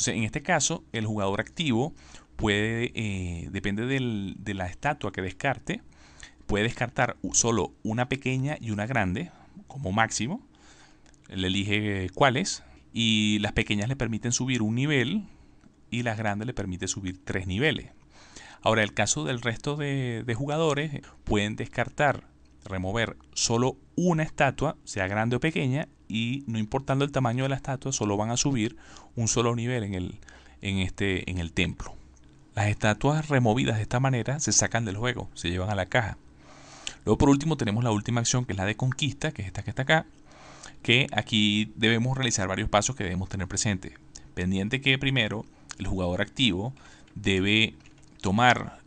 en este caso, el jugador activo puede, eh, depende de la estatua que descarte, puede descartar solo una pequeña y una grande como máximo. Le elige cuáles. Y las pequeñas le permiten subir un nivel y las grandes le permiten subir tres niveles. Ahora, el caso del resto de, de jugadores, pueden descartar remover solo una estatua, sea grande o pequeña, y no importando el tamaño de la estatua, solo van a subir un solo nivel en el, en este, en el templo. Las estatuas removidas de esta manera se sacan del juego, se llevan a la caja. Luego por último tenemos la última acción que es la de conquista, que es esta que está acá, que aquí debemos realizar varios pasos que debemos tener presente. Pendiente que primero el jugador activo debe tomar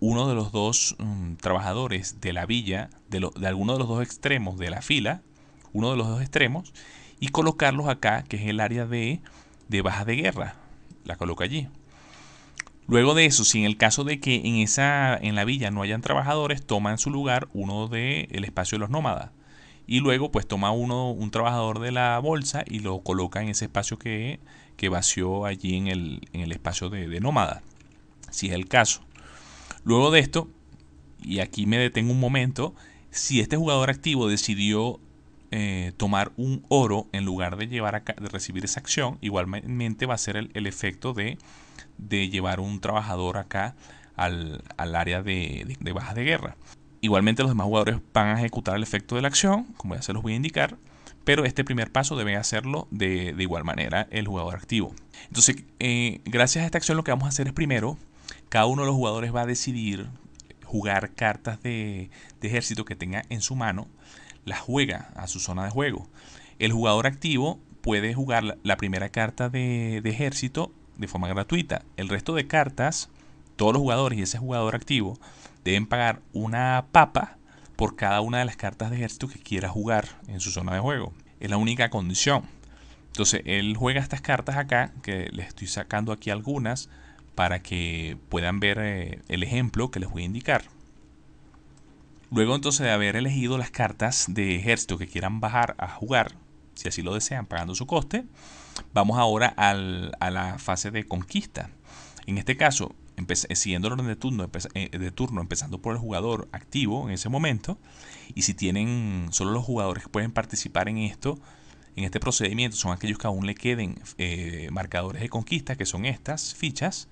uno de los dos mm, trabajadores de la villa de, alguno de los dos extremos de la fila, uno de los dos extremos, y colocarlos acá, que es el área de, de de guerra. La coloco allí. Luego de eso, si en el caso de que en, esa, en la villa no hayan trabajadores, toma en su lugar uno del el espacio de los nómadas. Y luego, pues toma uno, un trabajador de la bolsa y lo coloca en ese espacio que, vació allí en el, espacio de, de Si es el caso. Luego de esto, y aquí me detengo un momento, si este jugador activo decidió eh, tomar un oro en lugar de, llevar a, de recibir esa acción, igualmente va a ser el, efecto de, llevar un trabajador acá al, área de, bajas de guerra. Igualmente los demás jugadores van a ejecutar el efecto de la acción, como ya se los voy a indicar, pero este primer paso debe hacerlo de, igual manera el jugador activo. Entonces, eh, gracias a esta acción lo que vamos a hacer es primero, cada uno de los jugadores va a decidir jugar cartas de, ejército que tenga en su mano, las juega a su zona de juego. El jugador activo puede jugar la primera carta de, ejército de forma gratuita. El resto de cartas, todos los jugadores y ese jugador activo deben pagar una papa por cada una de las cartas de ejército que quiera jugar en su zona de juego. Es la única condición. Entonces él juega estas cartas acá, que le estoy sacando aquí algunas para que puedan ver eh, el ejemplo que les voy a indicar. Luego entonces de haber elegido las cartas de ejército que quieran bajar a jugar, si así lo desean, pagando su coste, vamos ahora a la fase de conquista. En este caso, eh, siguiendo el orden eh, de turno, empezando por el jugador activo en ese momento. Y si tienen, solo los jugadores que pueden participar en esto, en este procedimiento, son aquellos que aún le queden marcadores de conquista, que son estas fichas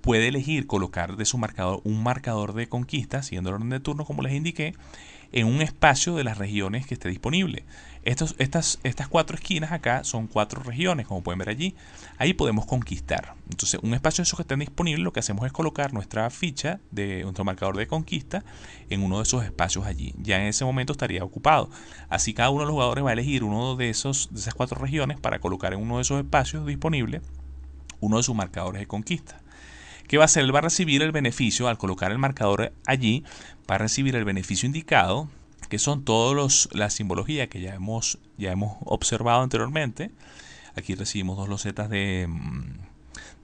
puede elegir colocar de su marcador un marcador de conquista, siguiendo el orden de turno como les indiqué, en un espacio de las regiones que esté disponible. estas, estas cuatro esquinas acá son cuatro regiones, como pueden ver allí. Ahí podemos conquistar. Entonces, un espacio de esos que estén disponibles, lo que hacemos es colocar nuestra ficha de nuestro marcador de conquista en uno de esos espacios allí. Ya en ese momento estaría ocupado. Así cada uno de los jugadores va a elegir uno de, esos, de esas cuatro regiones para colocar en uno de esos espacios disponibles uno de sus marcadores de conquista. ¿Qué va a hacer? Él va a recibir el beneficio, al colocar el marcador allí, va a recibir el beneficio indicado, que son todos la simbología que ya hemos, ya hemos observado anteriormente. Aquí recibimos dos losetas de, mm,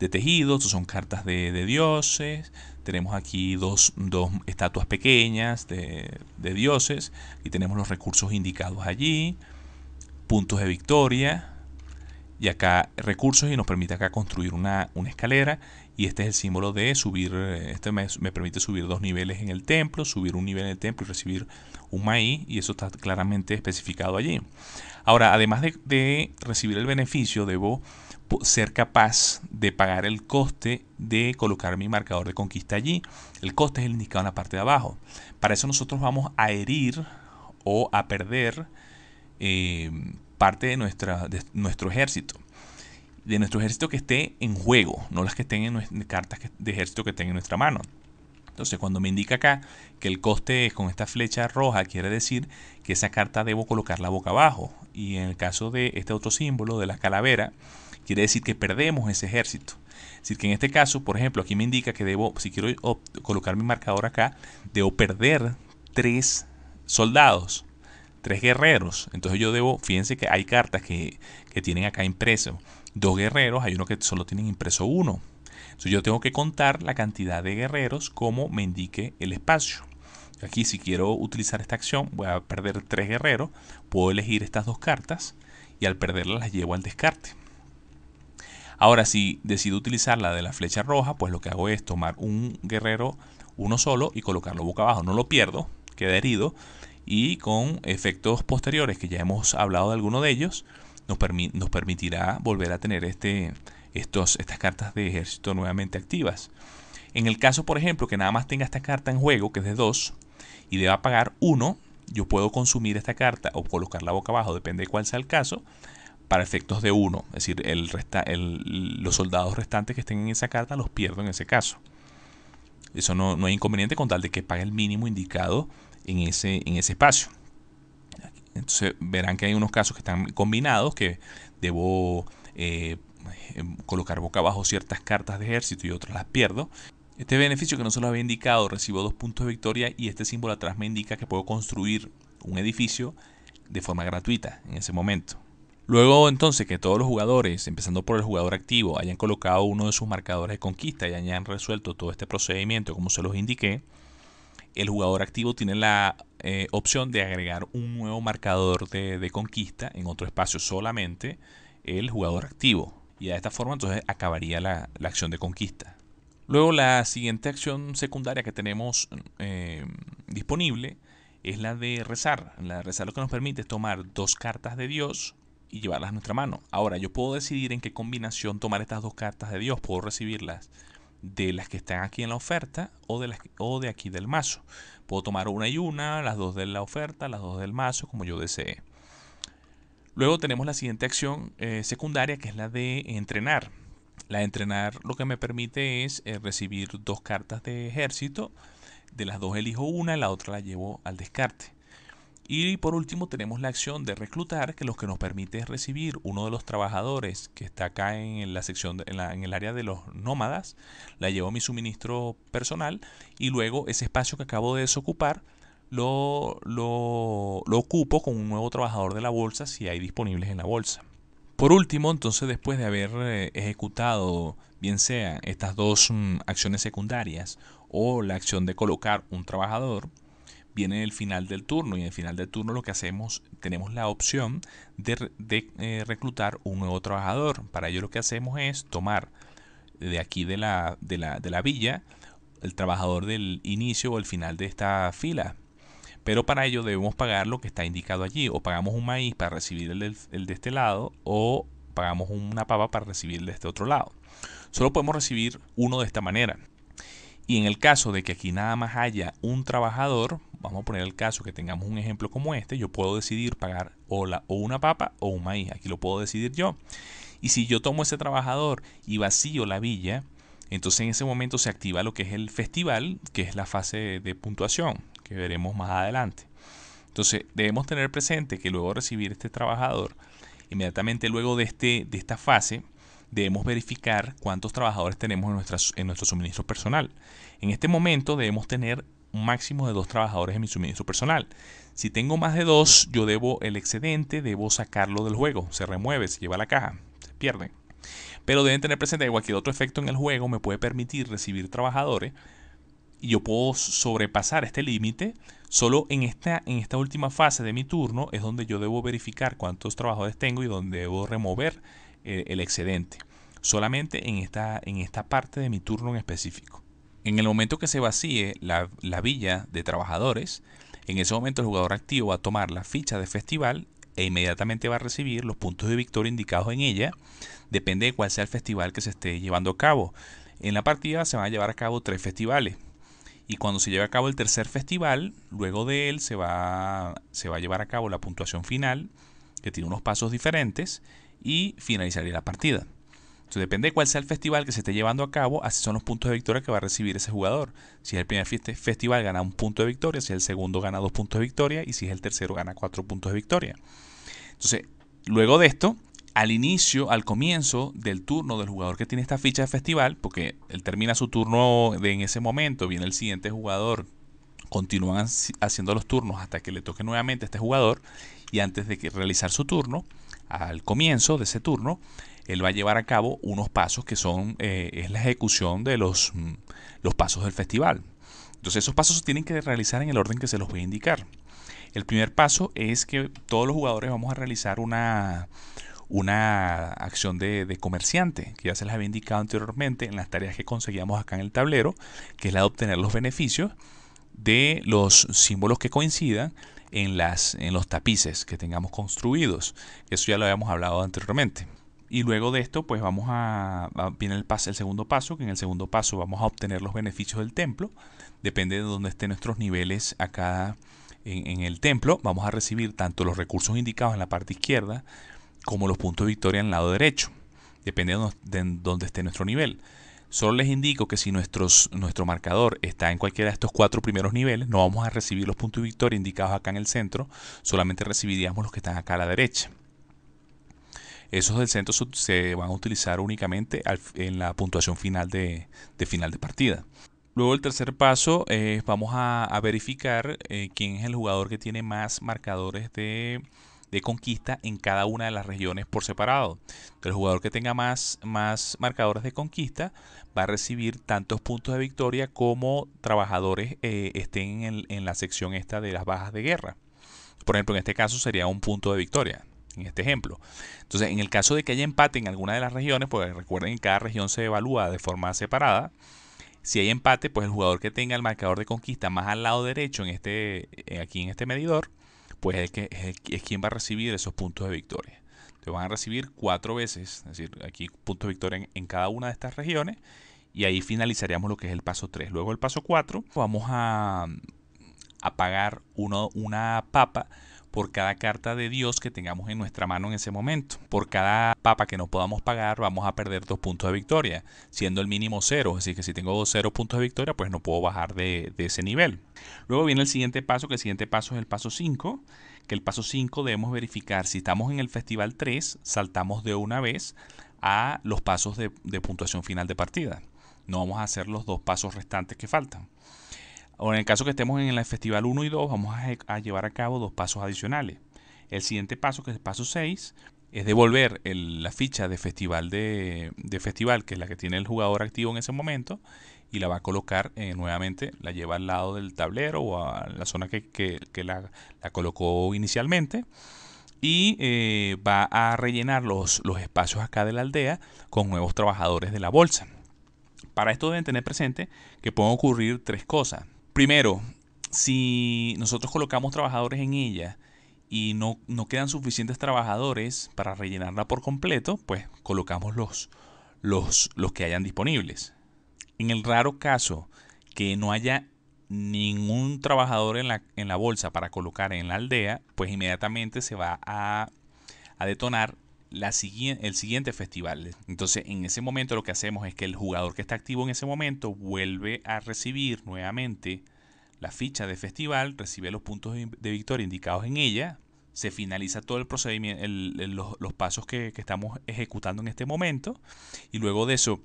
de tejido, son cartas de, de dioses. Tenemos aquí dos, dos estatuas pequeñas de, de dioses. Y tenemos los recursos indicados allí. Puntos de victoria y acá recursos y nos permite acá construir una, escalera y este es el símbolo de subir, eh, este me, me, permite subir dos niveles en el templo, subir un nivel en el templo y recibir un maíz y eso está claramente especificado allí. Ahora, además de, recibir el beneficio, debo ser capaz de pagar el coste de colocar mi marcador de conquista allí. El coste es el indicado en la parte de abajo. Para eso nosotros vamos a herir o a perder eh, parte de, nuestra, de nuestro ejército. De nuestro ejército que esté en juego, no las que estén en, cartas de ejército que estén en nuestra mano. Entonces, cuando me indica acá que el coste es con esta flecha roja, quiere decir que esa carta debo colocarla boca abajo. Y en el caso de este otro símbolo, de la calavera, quiere decir que perdemos ese ejército. Es decir, que en este caso, por ejemplo, aquí me indica que debo, si quiero colocar mi marcador acá, debo perder tres soldados tres guerreros. Entonces yo debo, fíjense que hay cartas que, tienen acá impreso dos guerreros, hay uno que solo tienen impreso uno. Entonces yo tengo que contar la cantidad de guerreros como me indique el espacio. Aquí si quiero utilizar esta acción voy a perder tres guerreros, puedo elegir estas dos cartas y al perderlas las llevo al descarte. Ahora si decido utilizar la de la flecha roja, pues lo que hago es tomar un guerrero uno solo y colocarlo boca abajo. No lo pierdo, queda herido, y con efectos posteriores, que ya hemos hablado de alguno de ellos, nos, nos permitirá volver a tener este, estos, estas cartas de ejército nuevamente activas. En el caso, por ejemplo, que nada más tenga esta carta en juego, que es de 2, y deba pagar 1, yo puedo consumir esta carta o colocarla boca abajo, depende de cuál sea el caso, para efectos de 1. Es decir, el los soldados restantes que estén en esa carta los pierdo en ese caso. Eso no, es inconveniente con tal de que pague el mínimo indicado en ese, en ese espacio. Entonces verán que hay unos casos que están combinados, que debo eh, em, colocar boca abajo ciertas cartas de ejército y otras las pierdo. Este beneficio que no se lo había indicado, recibo dos puntos de victoria y este símbolo atrás me indica que puedo construir un edificio de forma gratuita en ese momento. Luego entonces que todos los jugadores, empezando por el jugador activo, hayan colocado uno de sus marcadores de conquista y hayan resuelto todo este procedimiento como se los indiqué, el jugador activo tiene la eh, opción de agregar un nuevo marcador de, conquista en otro espacio solamente el jugador activo. Y de esta forma entonces acabaría la, acción de conquista. Luego la siguiente acción secundaria que tenemos eh, disponible es la de rezar. La de rezar lo que nos permite es tomar dos cartas de Dios y llevarlas a nuestra mano. Ahora yo puedo decidir en qué combinación tomar estas dos cartas de Dios. Puedo recibirlas de las que están aquí en la oferta o de, las, o de aquí del mazo. Puedo tomar una y una, las dos de la oferta, las dos del mazo, como yo desee. Luego tenemos la siguiente acción eh, secundaria que es la de entrenar. La de entrenar lo que me permite es eh, recibir dos cartas de ejército. De las dos elijo una, la otra la llevo al descarte. Y por último tenemos la acción de reclutar, que lo que nos permite es recibir uno de los trabajadores que está acá en la sección, en, el área de los nómadas, la llevo a mi suministro personal y luego ese espacio que acabo de desocupar lo, lo, lo ocupo con un nuevo trabajador de la bolsa si hay disponibles en la bolsa. Por último, entonces después de haber eh, ejecutado bien sea estas dos mm, acciones secundarias o la acción de colocar un trabajador, viene el final del turno y en el final del turno lo que hacemos, tenemos la opción de, eh, reclutar un nuevo trabajador. Para ello lo que hacemos es tomar de aquí de la, de la, villa el trabajador del inicio o el final de esta fila. Pero para ello debemos pagar lo que está indicado allí. O pagamos un maíz para recibir el, el de este lado o pagamos una pava para recibir el de este otro lado. Solo podemos recibir uno de esta manera. Y en el caso de que aquí nada más haya un trabajador, vamos a poner el caso que tengamos un ejemplo como este, yo puedo decidir pagar o, o una papa o un maíz. Aquí lo puedo decidir yo. Y si yo tomo ese trabajador y vacío la villa, entonces en ese momento se activa lo que es el festival, que es la fase de puntuación, que veremos más adelante. Entonces debemos tener presente que luego de recibir este trabajador, inmediatamente luego de, este, de esta fase, debemos verificar cuántos trabajadores tenemos en nuestro suministro personal. En este momento debemos tener un máximo de dos trabajadores en mi suministro personal. Si tengo más de dos, yo debo el excedente, debo sacarlo del juego. Se remueve, se lleva a la caja, se pierde. Pero deben tener presente que cualquier otro efecto en el juego me puede permitir recibir trabajadores y yo puedo sobrepasar este límite. Solo en esta, en esta última fase de mi turno es donde yo debo verificar cuántos trabajadores tengo y donde debo remover el, eh, el excedente. Solamente en esta, en esta parte de mi turno en específico. En el momento que se vacíe la, villa de trabajadores, en ese momento el jugador activo va a tomar la ficha de festival e inmediatamente va a recibir los puntos de victoria indicados en ella, depende de cuál sea el festival que se esté llevando a cabo. En la partida se van a llevar a cabo tres festivales. Y cuando se lleve a cabo el tercer festival, luego de él se va, se va a llevar a cabo la puntuación final, que tiene unos pasos diferentes, y finalizaría la partida depende de cuál sea el festival que se esté llevando a cabo, así son los puntos de victoria que va a recibir ese jugador. Si es el primer festival, gana un punto de victoria, si es el segundo, gana dos puntos de victoria, y si es el tercero, gana cuatro puntos de victoria. Entonces, luego de esto, al inicio, al comienzo del turno del jugador que tiene esta ficha de festival, porque él termina su turno en ese momento, viene el siguiente jugador, continúan haciendo los turnos hasta que le toque nuevamente a este jugador, y antes de realizar su turno, al comienzo de ese turno, él va a llevar a cabo unos pasos que son, eh, es la ejecución de los, mm, los pasos del festival. Entonces esos pasos se tienen que realizar en el orden que se los voy a indicar. El primer paso es que todos los jugadores vamos a realizar una, una acción de, de, comerciante, que ya se les había indicado anteriormente en las tareas que conseguíamos acá en el tablero, que es la de obtener los beneficios de los símbolos que coincidan en, las, en los tapices que tengamos construidos. Eso ya lo habíamos hablado anteriormente. Y luego de esto, pues vamos a, viene el, paso, el segundo paso, que en el segundo paso vamos a obtener los beneficios del templo. Depende de dónde estén nuestros niveles acá en, el templo, vamos a recibir tanto los recursos indicados en la parte izquierda como los puntos de victoria en el lado derecho. Depende de dónde esté nuestro nivel. Solo les indico que si nuestros, nuestro marcador está en cualquiera de estos cuatro primeros niveles, no vamos a recibir los puntos de victoria indicados acá en el centro, solamente recibiríamos los que están acá a la derecha. Esos del centro se van a utilizar únicamente en la puntuación final de, final de partida. Luego el tercer paso es eh, vamos a, verificar eh, quién es el jugador que tiene más marcadores de, conquista en cada una de las regiones por separado. El jugador que tenga más, más marcadores de conquista va a recibir tantos puntos de victoria como trabajadores eh, estén en, la sección esta de las bajas de guerra. Por ejemplo, en este caso sería un punto de victoria en este ejemplo. Entonces, en el caso de que haya empate en alguna de las regiones, pues recuerden que cada región se evalúa de forma separada. Si hay empate, pues el jugador que tenga el marcador de conquista más al lado derecho en este, eh, aquí en este medidor, pues es, quien va a recibir esos puntos de victoria. Entonces van a recibir cuatro veces, es decir, aquí puntos de victoria en, cada una de estas regiones. Y ahí finalizaríamos lo que es el paso 3. Luego el paso 4, vamos a, apagar pagar una papa por cada carta de Dios que tengamos en nuestra mano en ese momento. Por cada papa que nos podamos pagar vamos a perder dos puntos de victoria, siendo el mínimo cero. Así que si tengo cero puntos de victoria, pues no puedo bajar de, ese nivel. Luego viene el siguiente paso, que el siguiente paso es el paso 5, que el paso 5 debemos verificar si estamos en el festival 3, saltamos de una vez a los pasos de, de puntuación final de partida. No vamos a hacer los dos pasos restantes que faltan en el caso que estemos en el Festival 1 y 2, vamos a, llevar a cabo dos pasos adicionales. El siguiente paso, que es el paso 6, es devolver la ficha de festival, de, festival, que es la que tiene el jugador activo en ese momento, y la va a colocar eh, nuevamente, la lleva al lado del tablero o a la zona que, la, colocó inicialmente, y eh, va a rellenar los, los espacios acá de la aldea con nuevos trabajadores de la bolsa. Para esto deben tener presente que pueden ocurrir tres cosas primero, si nosotros colocamos trabajadores en ella y no, quedan suficientes trabajadores para rellenarla por completo, pues colocamos los, los, los que hayan disponibles. En el raro caso que no haya ningún trabajador en la, en la bolsa para colocar en la aldea, pues inmediatamente se va a, a detonar el siguiente festival. Entonces, en ese momento lo que hacemos es que el jugador que está activo en ese momento vuelve a recibir nuevamente la ficha de festival, recibe los puntos de victoria indicados en ella, se finaliza todo el procedimiento, los, pasos que, estamos ejecutando en este momento, y luego de eso,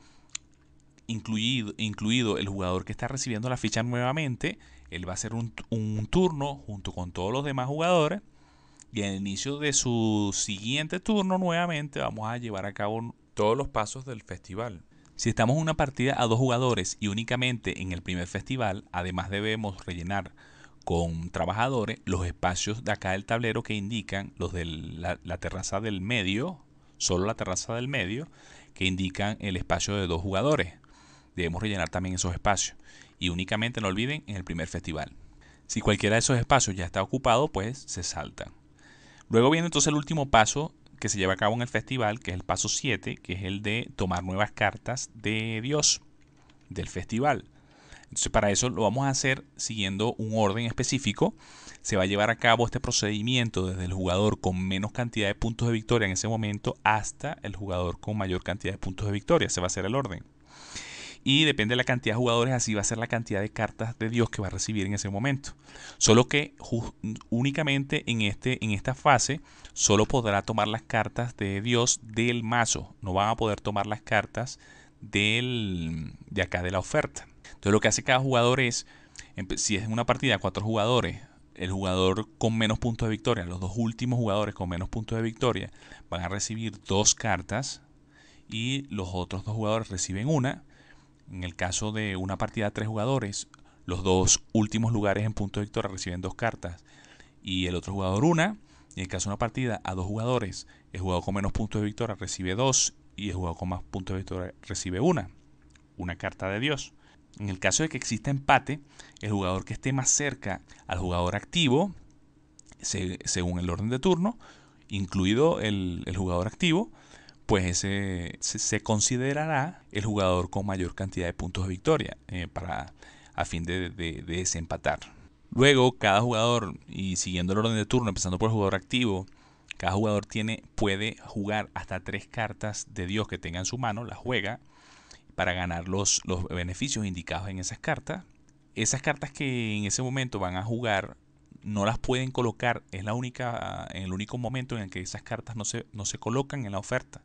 incluido, incluido el jugador que está recibiendo la ficha nuevamente, él va a hacer un, un turno junto con todos los demás jugadores y al inicio de su siguiente turno nuevamente vamos a llevar a cabo todos los pasos del festival. Si estamos en una partida a dos jugadores y únicamente en el primer festival, además debemos rellenar con trabajadores los espacios de acá del tablero que indican los de la, terraza del medio, solo la terraza del medio, que indican el espacio de dos jugadores. Debemos rellenar también esos espacios y únicamente no olviden en el primer festival. Si cualquiera de esos espacios ya está ocupado, pues se saltan. Luego viene entonces el último paso que se lleva a cabo en el festival, que es el paso 7, que es el de tomar nuevas cartas de Dios del festival. Entonces para eso lo vamos a hacer siguiendo un orden específico. Se va a llevar a cabo este procedimiento desde el jugador con menos cantidad de puntos de victoria en ese momento hasta el jugador con mayor cantidad de puntos de victoria. Se va a hacer el orden. Y depende de la cantidad de jugadores, así va a ser la cantidad de cartas de Dios que va a recibir en ese momento. Solo que únicamente en, este, en esta fase solo podrá tomar las cartas de Dios del mazo. No van a poder tomar las cartas de acá de la oferta. Entonces lo que hace cada jugador es, si es una partida cuatro jugadores, el jugador con menos puntos de victoria, los dos últimos jugadores con menos puntos de victoria, van a recibir dos cartas y los otros dos jugadores reciben una en el caso de una partida a tres jugadores, los dos últimos lugares en puntos de victoria reciben dos cartas y el otro jugador una. en el caso de una partida a dos jugadores, el jugador con menos puntos de victoria recibe dos y el jugador con más puntos de victoria recibe una. Una carta de Dios. En el caso de que exista empate, el jugador que esté más cerca al jugador activo, según el orden de turno, incluido el jugador activo, pues ese se considerará el jugador con mayor cantidad de puntos de victoria eh, para, a fin de, desempatar. Luego, cada jugador, y siguiendo el orden de turno, empezando por el jugador activo, cada jugador tiene, puede jugar hasta tres cartas de Dios que tenga en su mano, las juega para ganar los, los beneficios indicados en esas cartas. Esas cartas que en ese momento van a jugar no las pueden colocar. Es la única, en el único momento en el que esas cartas no se, colocan en la oferta,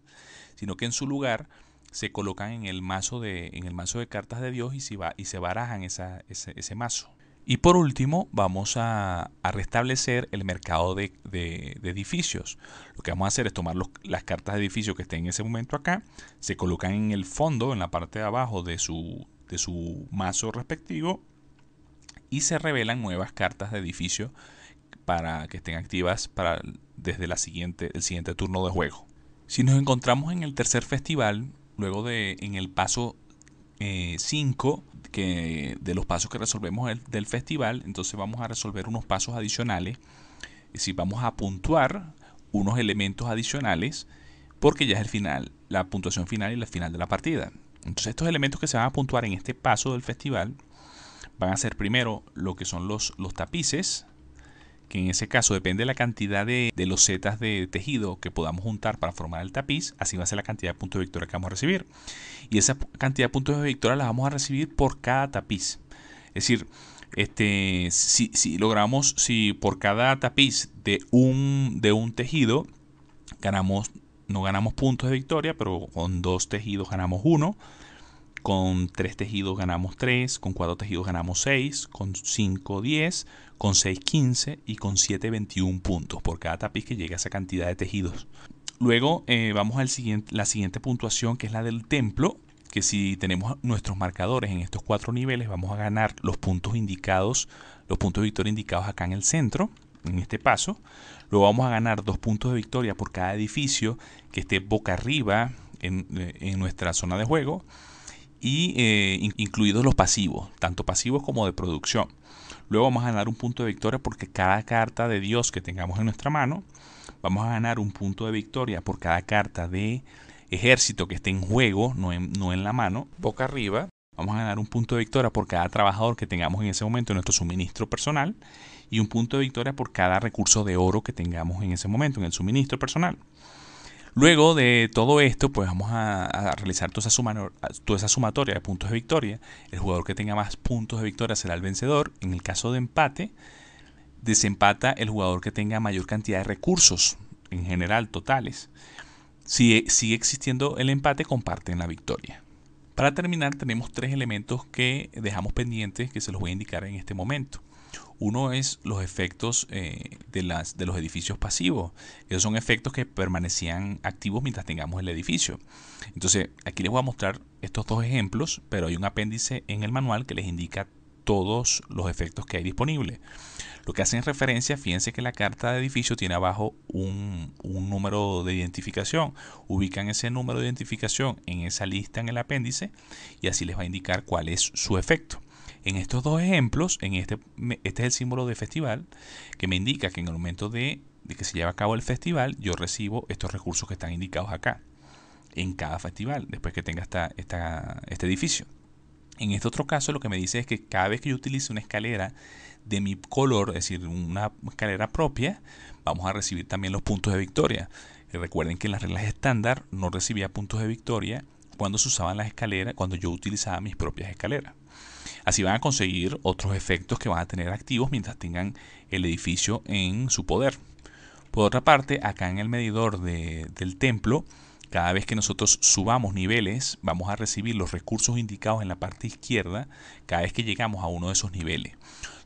sino que en su lugar se colocan en el mazo de, en el mazo de cartas de Dios y se, va, y se barajan esa, ese, mazo. Y por último, vamos a, restablecer el mercado de, de, edificios. Lo que vamos a hacer es tomar las cartas de edificios que estén en ese momento acá, se colocan en el fondo, en la parte de abajo de su, de su mazo respectivo y se revelan nuevas cartas de edificio para que estén activas para desde la siguiente, el siguiente turno de juego. Si nos encontramos en el tercer festival, luego de en el paso 5 eh, de los pasos que resolvemos del festival, entonces vamos a resolver unos pasos adicionales. y si vamos a puntuar unos elementos adicionales porque ya es el final, la puntuación final y la final de la partida. Entonces estos elementos que se van a puntuar en este paso del festival van a ser primero lo que son los, los tapices, que en ese caso depende de la cantidad de, los zetas de tejido que podamos juntar para formar el tapiz, así va a ser la cantidad de puntos de victoria que vamos a recibir. Y esa cantidad de puntos de victoria las vamos a recibir por cada tapiz. Es decir, este, si, si logramos, si por cada tapiz de un, de un tejido ganamos, no ganamos puntos de victoria, pero con dos tejidos ganamos uno, con 3 tejidos ganamos 3, con 4 tejidos ganamos 6, con 5 10, con 6 15 y con 7 21 puntos por cada tapiz que llegue a esa cantidad de tejidos. Luego eh, vamos a la siguiente puntuación que es la del templo, que si tenemos nuestros marcadores en estos cuatro niveles vamos a ganar los puntos indicados, los puntos de victoria indicados acá en el centro, en este paso. Luego vamos a ganar dos puntos de victoria por cada edificio que esté boca arriba en eh, nuestra zona de juego y eh, incluidos los pasivos, tanto pasivos como de producción. Luego vamos a ganar un punto de victoria porque cada carta de Dios que tengamos en nuestra mano, vamos a ganar un punto de victoria por cada carta de ejército que esté en juego, no en, no en la mano, boca arriba. Vamos a ganar un punto de victoria por cada trabajador que tengamos en ese momento en nuestro suministro personal y un punto de victoria por cada recurso de oro que tengamos en ese momento en el suministro personal. Luego de todo esto, pues vamos a, realizar toda esa sumatoria de puntos de victoria. El jugador que tenga más puntos de victoria será el vencedor. En el caso de empate, desempata el jugador que tenga mayor cantidad de recursos, en general totales. Si sigue existiendo el empate, comparten la victoria. Para terminar, tenemos tres elementos que dejamos pendientes que se los voy a indicar en este momento. Uno es los efectos eh, de, las, de los edificios pasivos. Esos son efectos que permanecían activos mientras tengamos el edificio. Entonces, aquí les voy a mostrar estos dos ejemplos, pero hay un apéndice en el manual que les indica todos los efectos que hay disponibles. Lo que hacen referencia, fíjense que la carta de edificio tiene abajo un, un, número de identificación. Ubican ese número de identificación en esa lista en el apéndice y así les va a indicar cuál es su efecto. En estos dos ejemplos, este, este, es el símbolo de festival, que me indica que en el momento de, que se lleva a cabo el festival, yo recibo estos recursos que están indicados acá, en cada festival, después que tenga este edificio. En este otro caso lo que me dice es que cada vez que yo utilice una escalera de mi color, es decir, una escalera propia, vamos a recibir también los puntos de victoria. recuerden que en las reglas estándar no recibía puntos de victoria cuando se usaban las escaleras, cuando yo utilizaba mis propias escaleras. Así van a conseguir otros efectos que van a tener activos mientras tengan el edificio en su poder. Por otra parte, acá en el medidor de, del templo, cada vez que nosotros subamos niveles, vamos a recibir los recursos indicados en la parte izquierda cada vez que llegamos a uno de esos niveles.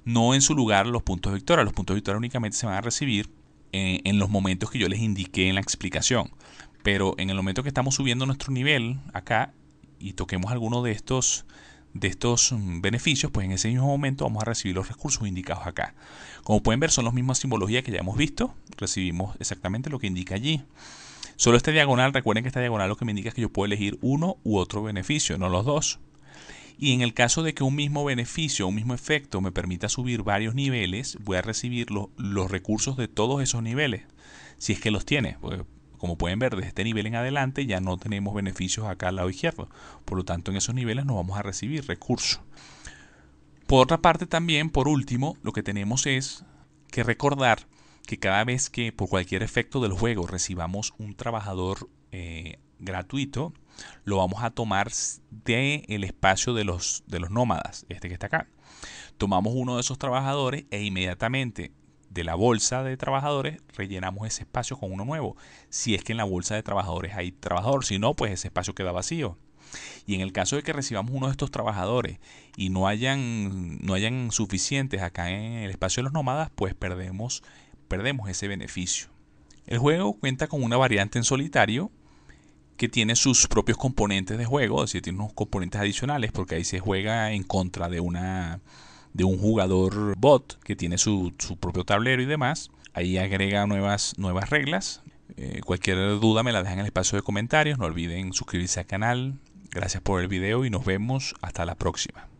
No en su lugar los puntos de victoria. Los puntos de victoria únicamente se van a recibir en, en los momentos que yo les indiqué en la explicación. Pero en el momento que estamos subiendo nuestro nivel acá y toquemos alguno de estos de estos mm, beneficios, pues en ese mismo momento vamos a recibir los recursos indicados acá. Como pueden ver, son las mismas simbologías que ya hemos visto. Recibimos exactamente lo que indica allí. Solo esta diagonal, recuerden que esta diagonal lo que me indica es que yo puedo elegir uno u otro beneficio, no los dos. Y en el caso de que un mismo beneficio, un mismo efecto me permita subir varios niveles, voy a recibir los, recursos de todos esos niveles, si es que los tiene. Pues, como pueden ver, desde este nivel en adelante ya no tenemos beneficios acá al lado izquierdo. Por lo tanto, en esos niveles no vamos a recibir recursos. Por otra parte, también, por último, lo que tenemos es que recordar que cada vez que por cualquier efecto del juego recibamos un trabajador eh, gratuito, lo vamos a tomar del el espacio de los, de los nómadas, este que está acá. Tomamos uno de esos trabajadores e inmediatamente de la bolsa de trabajadores rellenamos ese espacio con uno nuevo. Si es que en la bolsa de trabajadores hay trabajador, si no, pues ese espacio queda vacío. Y en el caso de que recibamos uno de estos trabajadores y no hayan, no hayan suficientes acá en el espacio de los nómadas, pues perdemos, perdemos ese beneficio. El juego cuenta con una variante en solitario que tiene sus propios componentes de juego, es decir, tiene unos componentes adicionales porque ahí se juega en contra de una de un jugador bot que tiene su, propio tablero y demás. Ahí agrega nuevas, nuevas reglas. Eh, cualquier duda me la dejan en el espacio de comentarios. No olviden suscribirse al canal. Gracias por el video y nos vemos hasta la próxima.